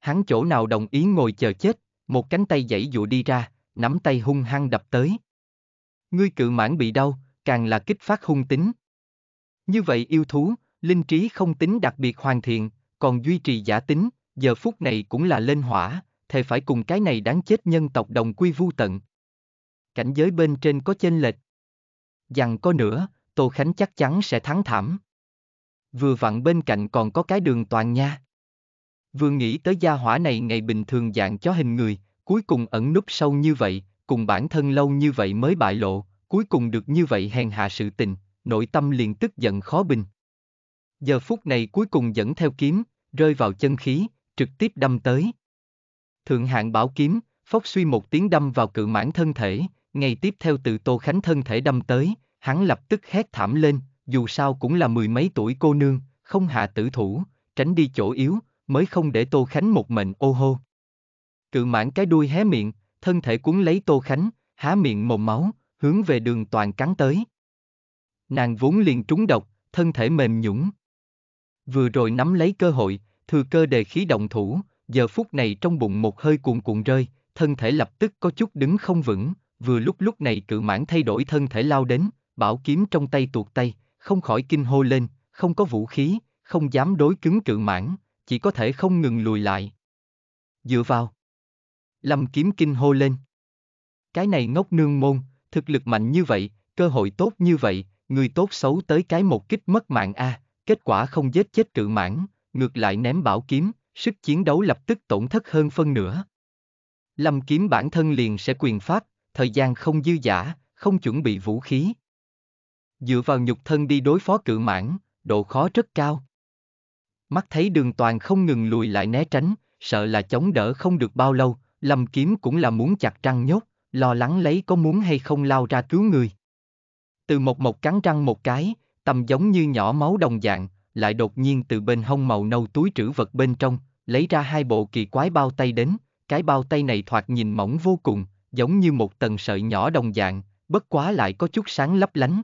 Speaker 1: Hắn chỗ nào đồng ý ngồi chờ chết, một cánh tay dãy dụ đi ra, nắm tay hung hăng đập tới. Ngươi cự mãn bị đau, càng là kích phát hung tính. Như vậy yêu thú, linh trí không tính đặc biệt hoàn thiện, còn duy trì giả tính, giờ phút này cũng là lên hỏa, thề phải cùng cái này đáng chết nhân tộc đồng quy vu tận. Cảnh giới bên trên có chênh lệch. Dằn có nữa, Tô Khánh chắc chắn sẽ thắng thảm vừa vặn bên cạnh còn có cái đường toàn nha. Vừa nghĩ tới gia hỏa này ngày bình thường dạng cho hình người, cuối cùng ẩn núp sâu như vậy, cùng bản thân lâu như vậy mới bại lộ, cuối cùng được như vậy hèn hạ sự tình, nội tâm liền tức giận khó bình. Giờ phút này cuối cùng dẫn theo kiếm, rơi vào chân khí, trực tiếp đâm tới. Thượng hạng bảo kiếm, phốc suy một tiếng đâm vào cự mãn thân thể, ngày tiếp theo từ Tô Khánh thân thể đâm tới, hắn lập tức hét thảm lên, dù sao cũng là mười mấy tuổi cô nương, không hạ tử thủ, tránh đi chỗ yếu, mới không để Tô Khánh một mệnh ô hô. Cự mãn cái đuôi hé miệng, thân thể cuốn lấy Tô Khánh, há miệng mồm máu, hướng về đường toàn cắn tới. Nàng vốn liền trúng độc, thân thể mềm nhũng. Vừa rồi nắm lấy cơ hội, thừa cơ đề khí động thủ, giờ phút này trong bụng một hơi cuồn cuộn rơi, thân thể lập tức có chút đứng không vững, vừa lúc lúc này cự mãn thay đổi thân thể lao đến, bảo kiếm trong tay tuột tay, không khỏi kinh hô lên, không có vũ khí, không dám đối cứng cự mãn, chỉ có thể không ngừng lùi lại. Dựa vào. Lâm kiếm kinh hô lên. Cái này ngốc nương môn, thực lực mạnh như vậy, cơ hội tốt như vậy, người tốt xấu tới cái một kích mất mạng a, à, kết quả không giết chết cự mãn, ngược lại ném bảo kiếm, sức chiến đấu lập tức tổn thất hơn phân nửa. Lâm kiếm bản thân liền sẽ quyền pháp, thời gian không dư giả, không chuẩn bị vũ khí. Dựa vào nhục thân đi đối phó cự mãn, độ khó rất cao. Mắt thấy đường toàn không ngừng lùi lại né tránh, sợ là chống đỡ không được bao lâu, lâm kiếm cũng là muốn chặt răng nhốt, lo lắng lấy có muốn hay không lao ra cứu người. Từ một một cắn răng một cái, tầm giống như nhỏ máu đồng dạng, lại đột nhiên từ bên hông màu nâu túi trữ vật bên trong, lấy ra hai bộ kỳ quái bao tay đến, cái bao tay này thoạt nhìn mỏng vô cùng, giống như một tầng sợi nhỏ đồng dạng, bất quá lại có chút sáng lấp lánh,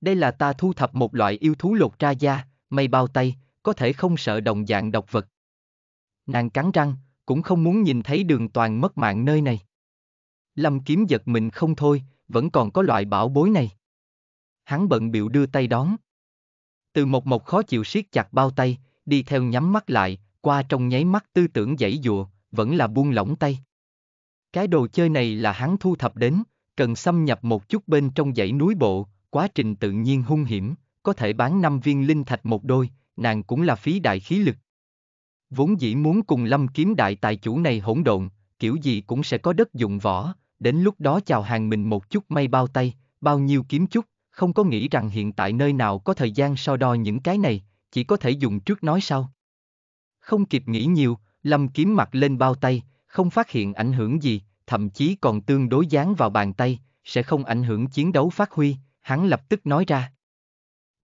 Speaker 1: đây là ta thu thập một loại yêu thú lột ra da, mây bao tay, có thể không sợ đồng dạng độc vật. Nàng cắn răng, cũng không muốn nhìn thấy đường toàn mất mạng nơi này. Lâm kiếm giật mình không thôi, vẫn còn có loại bảo bối này. Hắn bận biểu đưa tay đón. Từ một một khó chịu siết chặt bao tay, đi theo nhắm mắt lại, qua trong nháy mắt tư tưởng dãy dùa, vẫn là buông lỏng tay. Cái đồ chơi này là hắn thu thập đến, cần xâm nhập một chút bên trong dãy núi bộ, quá trình tự nhiên hung hiểm, có thể bán 5 viên linh thạch một đôi, nàng cũng là phí đại khí lực. Vốn dĩ muốn cùng lâm kiếm đại tài chủ này hỗn độn, kiểu gì cũng sẽ có đất dụng võ, đến lúc đó chào hàng mình một chút may bao tay, bao nhiêu kiếm chút, không có nghĩ rằng hiện tại nơi nào có thời gian so đo những cái này, chỉ có thể dùng trước nói sau. Không kịp nghĩ nhiều, lâm kiếm mặt lên bao tay, không phát hiện ảnh hưởng gì, thậm chí còn tương đối dán vào bàn tay, sẽ không ảnh hưởng chiến đấu phát huy, hắn lập tức nói ra.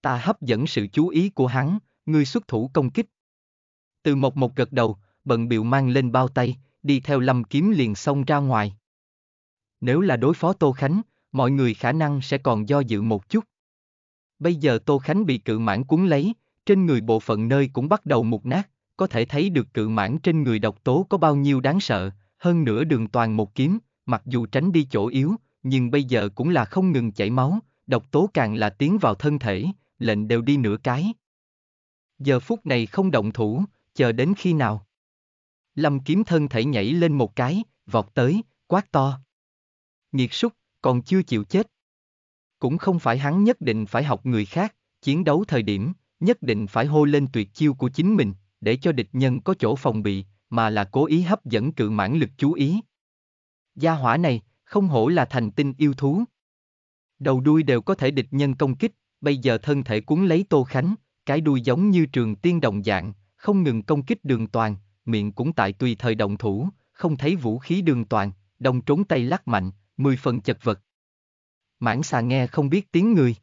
Speaker 1: Ta hấp dẫn sự chú ý của hắn, ngươi xuất thủ công kích. Từ một một gật đầu, bận biểu mang lên bao tay, đi theo lâm kiếm liền xông ra ngoài. Nếu là đối phó Tô Khánh, mọi người khả năng sẽ còn do dự một chút. Bây giờ Tô Khánh bị cự mãn cuốn lấy, trên người bộ phận nơi cũng bắt đầu mục nát, có thể thấy được cự mãn trên người độc tố có bao nhiêu đáng sợ, hơn nữa đường toàn một kiếm, mặc dù tránh đi chỗ yếu, nhưng bây giờ cũng là không ngừng chảy máu, độc tố càng là tiến vào thân thể, lệnh đều đi nửa cái. Giờ phút này không động thủ, chờ đến khi nào? Lâm kiếm thân thể nhảy lên một cái, vọt tới, quát to. nhiệt súc, còn chưa chịu chết. Cũng không phải hắn nhất định phải học người khác, chiến đấu thời điểm, nhất định phải hô lên tuyệt chiêu của chính mình, để cho địch nhân có chỗ phòng bị, mà là cố ý hấp dẫn cự mãn lực chú ý. Gia hỏa này, không hổ là thành tinh yêu thú. Đầu đuôi đều có thể địch nhân công kích, bây giờ thân thể cuốn lấy Tô Khánh, cái đuôi giống như trường tiên đồng dạng, không ngừng công kích đường toàn, miệng cũng tại tùy thời động thủ, không thấy vũ khí đường toàn, đồng trốn tay lắc mạnh, mười phần chật vật. Mãn xà nghe không biết tiếng người.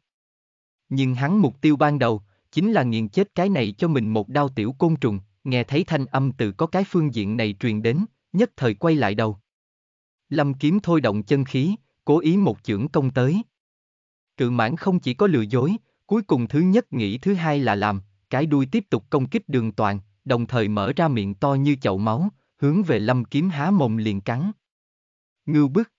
Speaker 1: Nhưng hắn mục tiêu ban đầu, chính là nghiền chết cái này cho mình một đao tiểu côn trùng, nghe thấy thanh âm từ có cái phương diện này truyền đến, nhất thời quay lại đầu. Lâm kiếm thôi động chân khí, cố ý một chưởng công tới. Cự mãn không chỉ có lừa dối, cuối cùng thứ nhất nghĩ thứ hai là làm, cái đuôi tiếp tục công kích đường toàn, đồng thời mở ra miệng to như chậu máu, hướng về lâm kiếm há mồm liền cắn. Ngưu bức.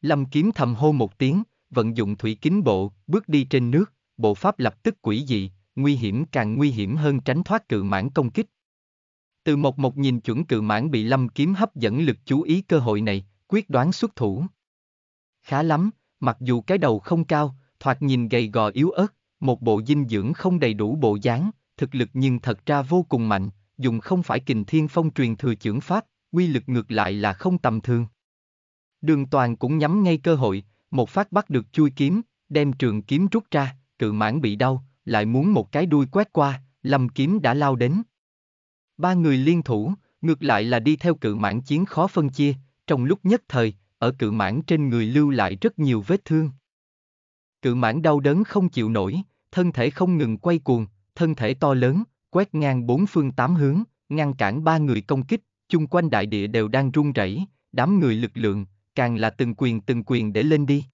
Speaker 1: Lâm kiếm thầm hô một tiếng, vận dụng thủy kính bộ, bước đi trên nước, bộ pháp lập tức quỷ dị, nguy hiểm càng nguy hiểm hơn tránh thoát cự mãn công kích. Từ một một nhìn chuẩn cự mãn bị lâm kiếm hấp dẫn lực chú ý cơ hội này, quyết đoán xuất thủ. Khá lắm, mặc dù cái đầu không cao, thoạt nhìn gầy gò yếu ớt, một bộ dinh dưỡng không đầy đủ bộ dáng, thực lực nhưng thật ra vô cùng mạnh, dùng không phải kình thiên phong truyền thừa trưởng pháp, quy lực ngược lại là không tầm thường. Đường toàn cũng nhắm ngay cơ hội, một phát bắt được chui kiếm, đem trường kiếm rút ra, cự mãn bị đau, lại muốn một cái đuôi quét qua, lầm kiếm đã lao đến. Ba người liên thủ, ngược lại là đi theo cự mãn chiến khó phân chia, trong lúc nhất thời, ở cự mãn trên người lưu lại rất nhiều vết thương. Cự mãn đau đớn không chịu nổi, thân thể không ngừng quay cuồng, thân thể to lớn, quét ngang bốn phương tám hướng, ngăn cản ba người công kích, chung quanh đại địa đều đang run rẩy, đám người lực lượng, càng là từng quyền từng quyền để lên đi.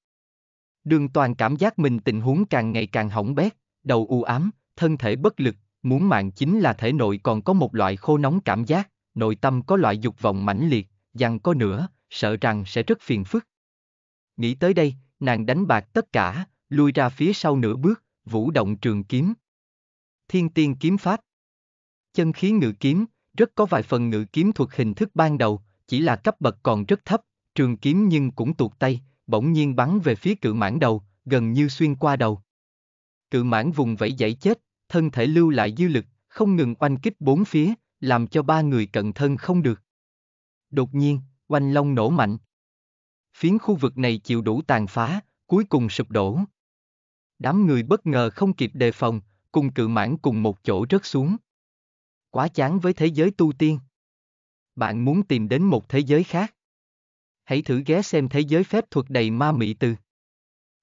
Speaker 1: Đường toàn cảm giác mình tình huống càng ngày càng hỏng bét, đầu u ám, thân thể bất lực, muốn mạng chính là thể nội còn có một loại khô nóng cảm giác, nội tâm có loại dục vọng mãnh liệt, dằn có nữa, sợ rằng sẽ rất phiền phức. Nghĩ tới đây, nàng đánh bạc tất cả, lui ra phía sau nửa bước, vũ động trường kiếm. Thiên tiên kiếm pháp. Chân khí ngự kiếm, rất có vài phần ngự kiếm thuộc hình thức ban đầu, chỉ là cấp bậc còn rất thấp, trường kiếm nhưng cũng tuột tay, bỗng nhiên bắn về phía cự mãn đầu, gần như xuyên qua đầu. Cự mãn vùng vẫy dãy chết, thân thể lưu lại dư lực, không ngừng oanh kích bốn phía, làm cho ba người cận thân không được. Đột nhiên, oanh long nổ mạnh. Phiến khu vực này chịu đủ tàn phá, cuối cùng sụp đổ. Đám người bất ngờ không kịp đề phòng, cùng cự mãn cùng một chỗ rớt xuống. Quá chán với thế giới tu tiên. Bạn muốn tìm đến một thế giới khác. Hãy thử ghé xem thế giới phép thuật đầy ma mị từ.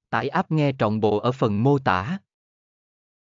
Speaker 1: Tải app nghe trọn bộ ở phần mô tả.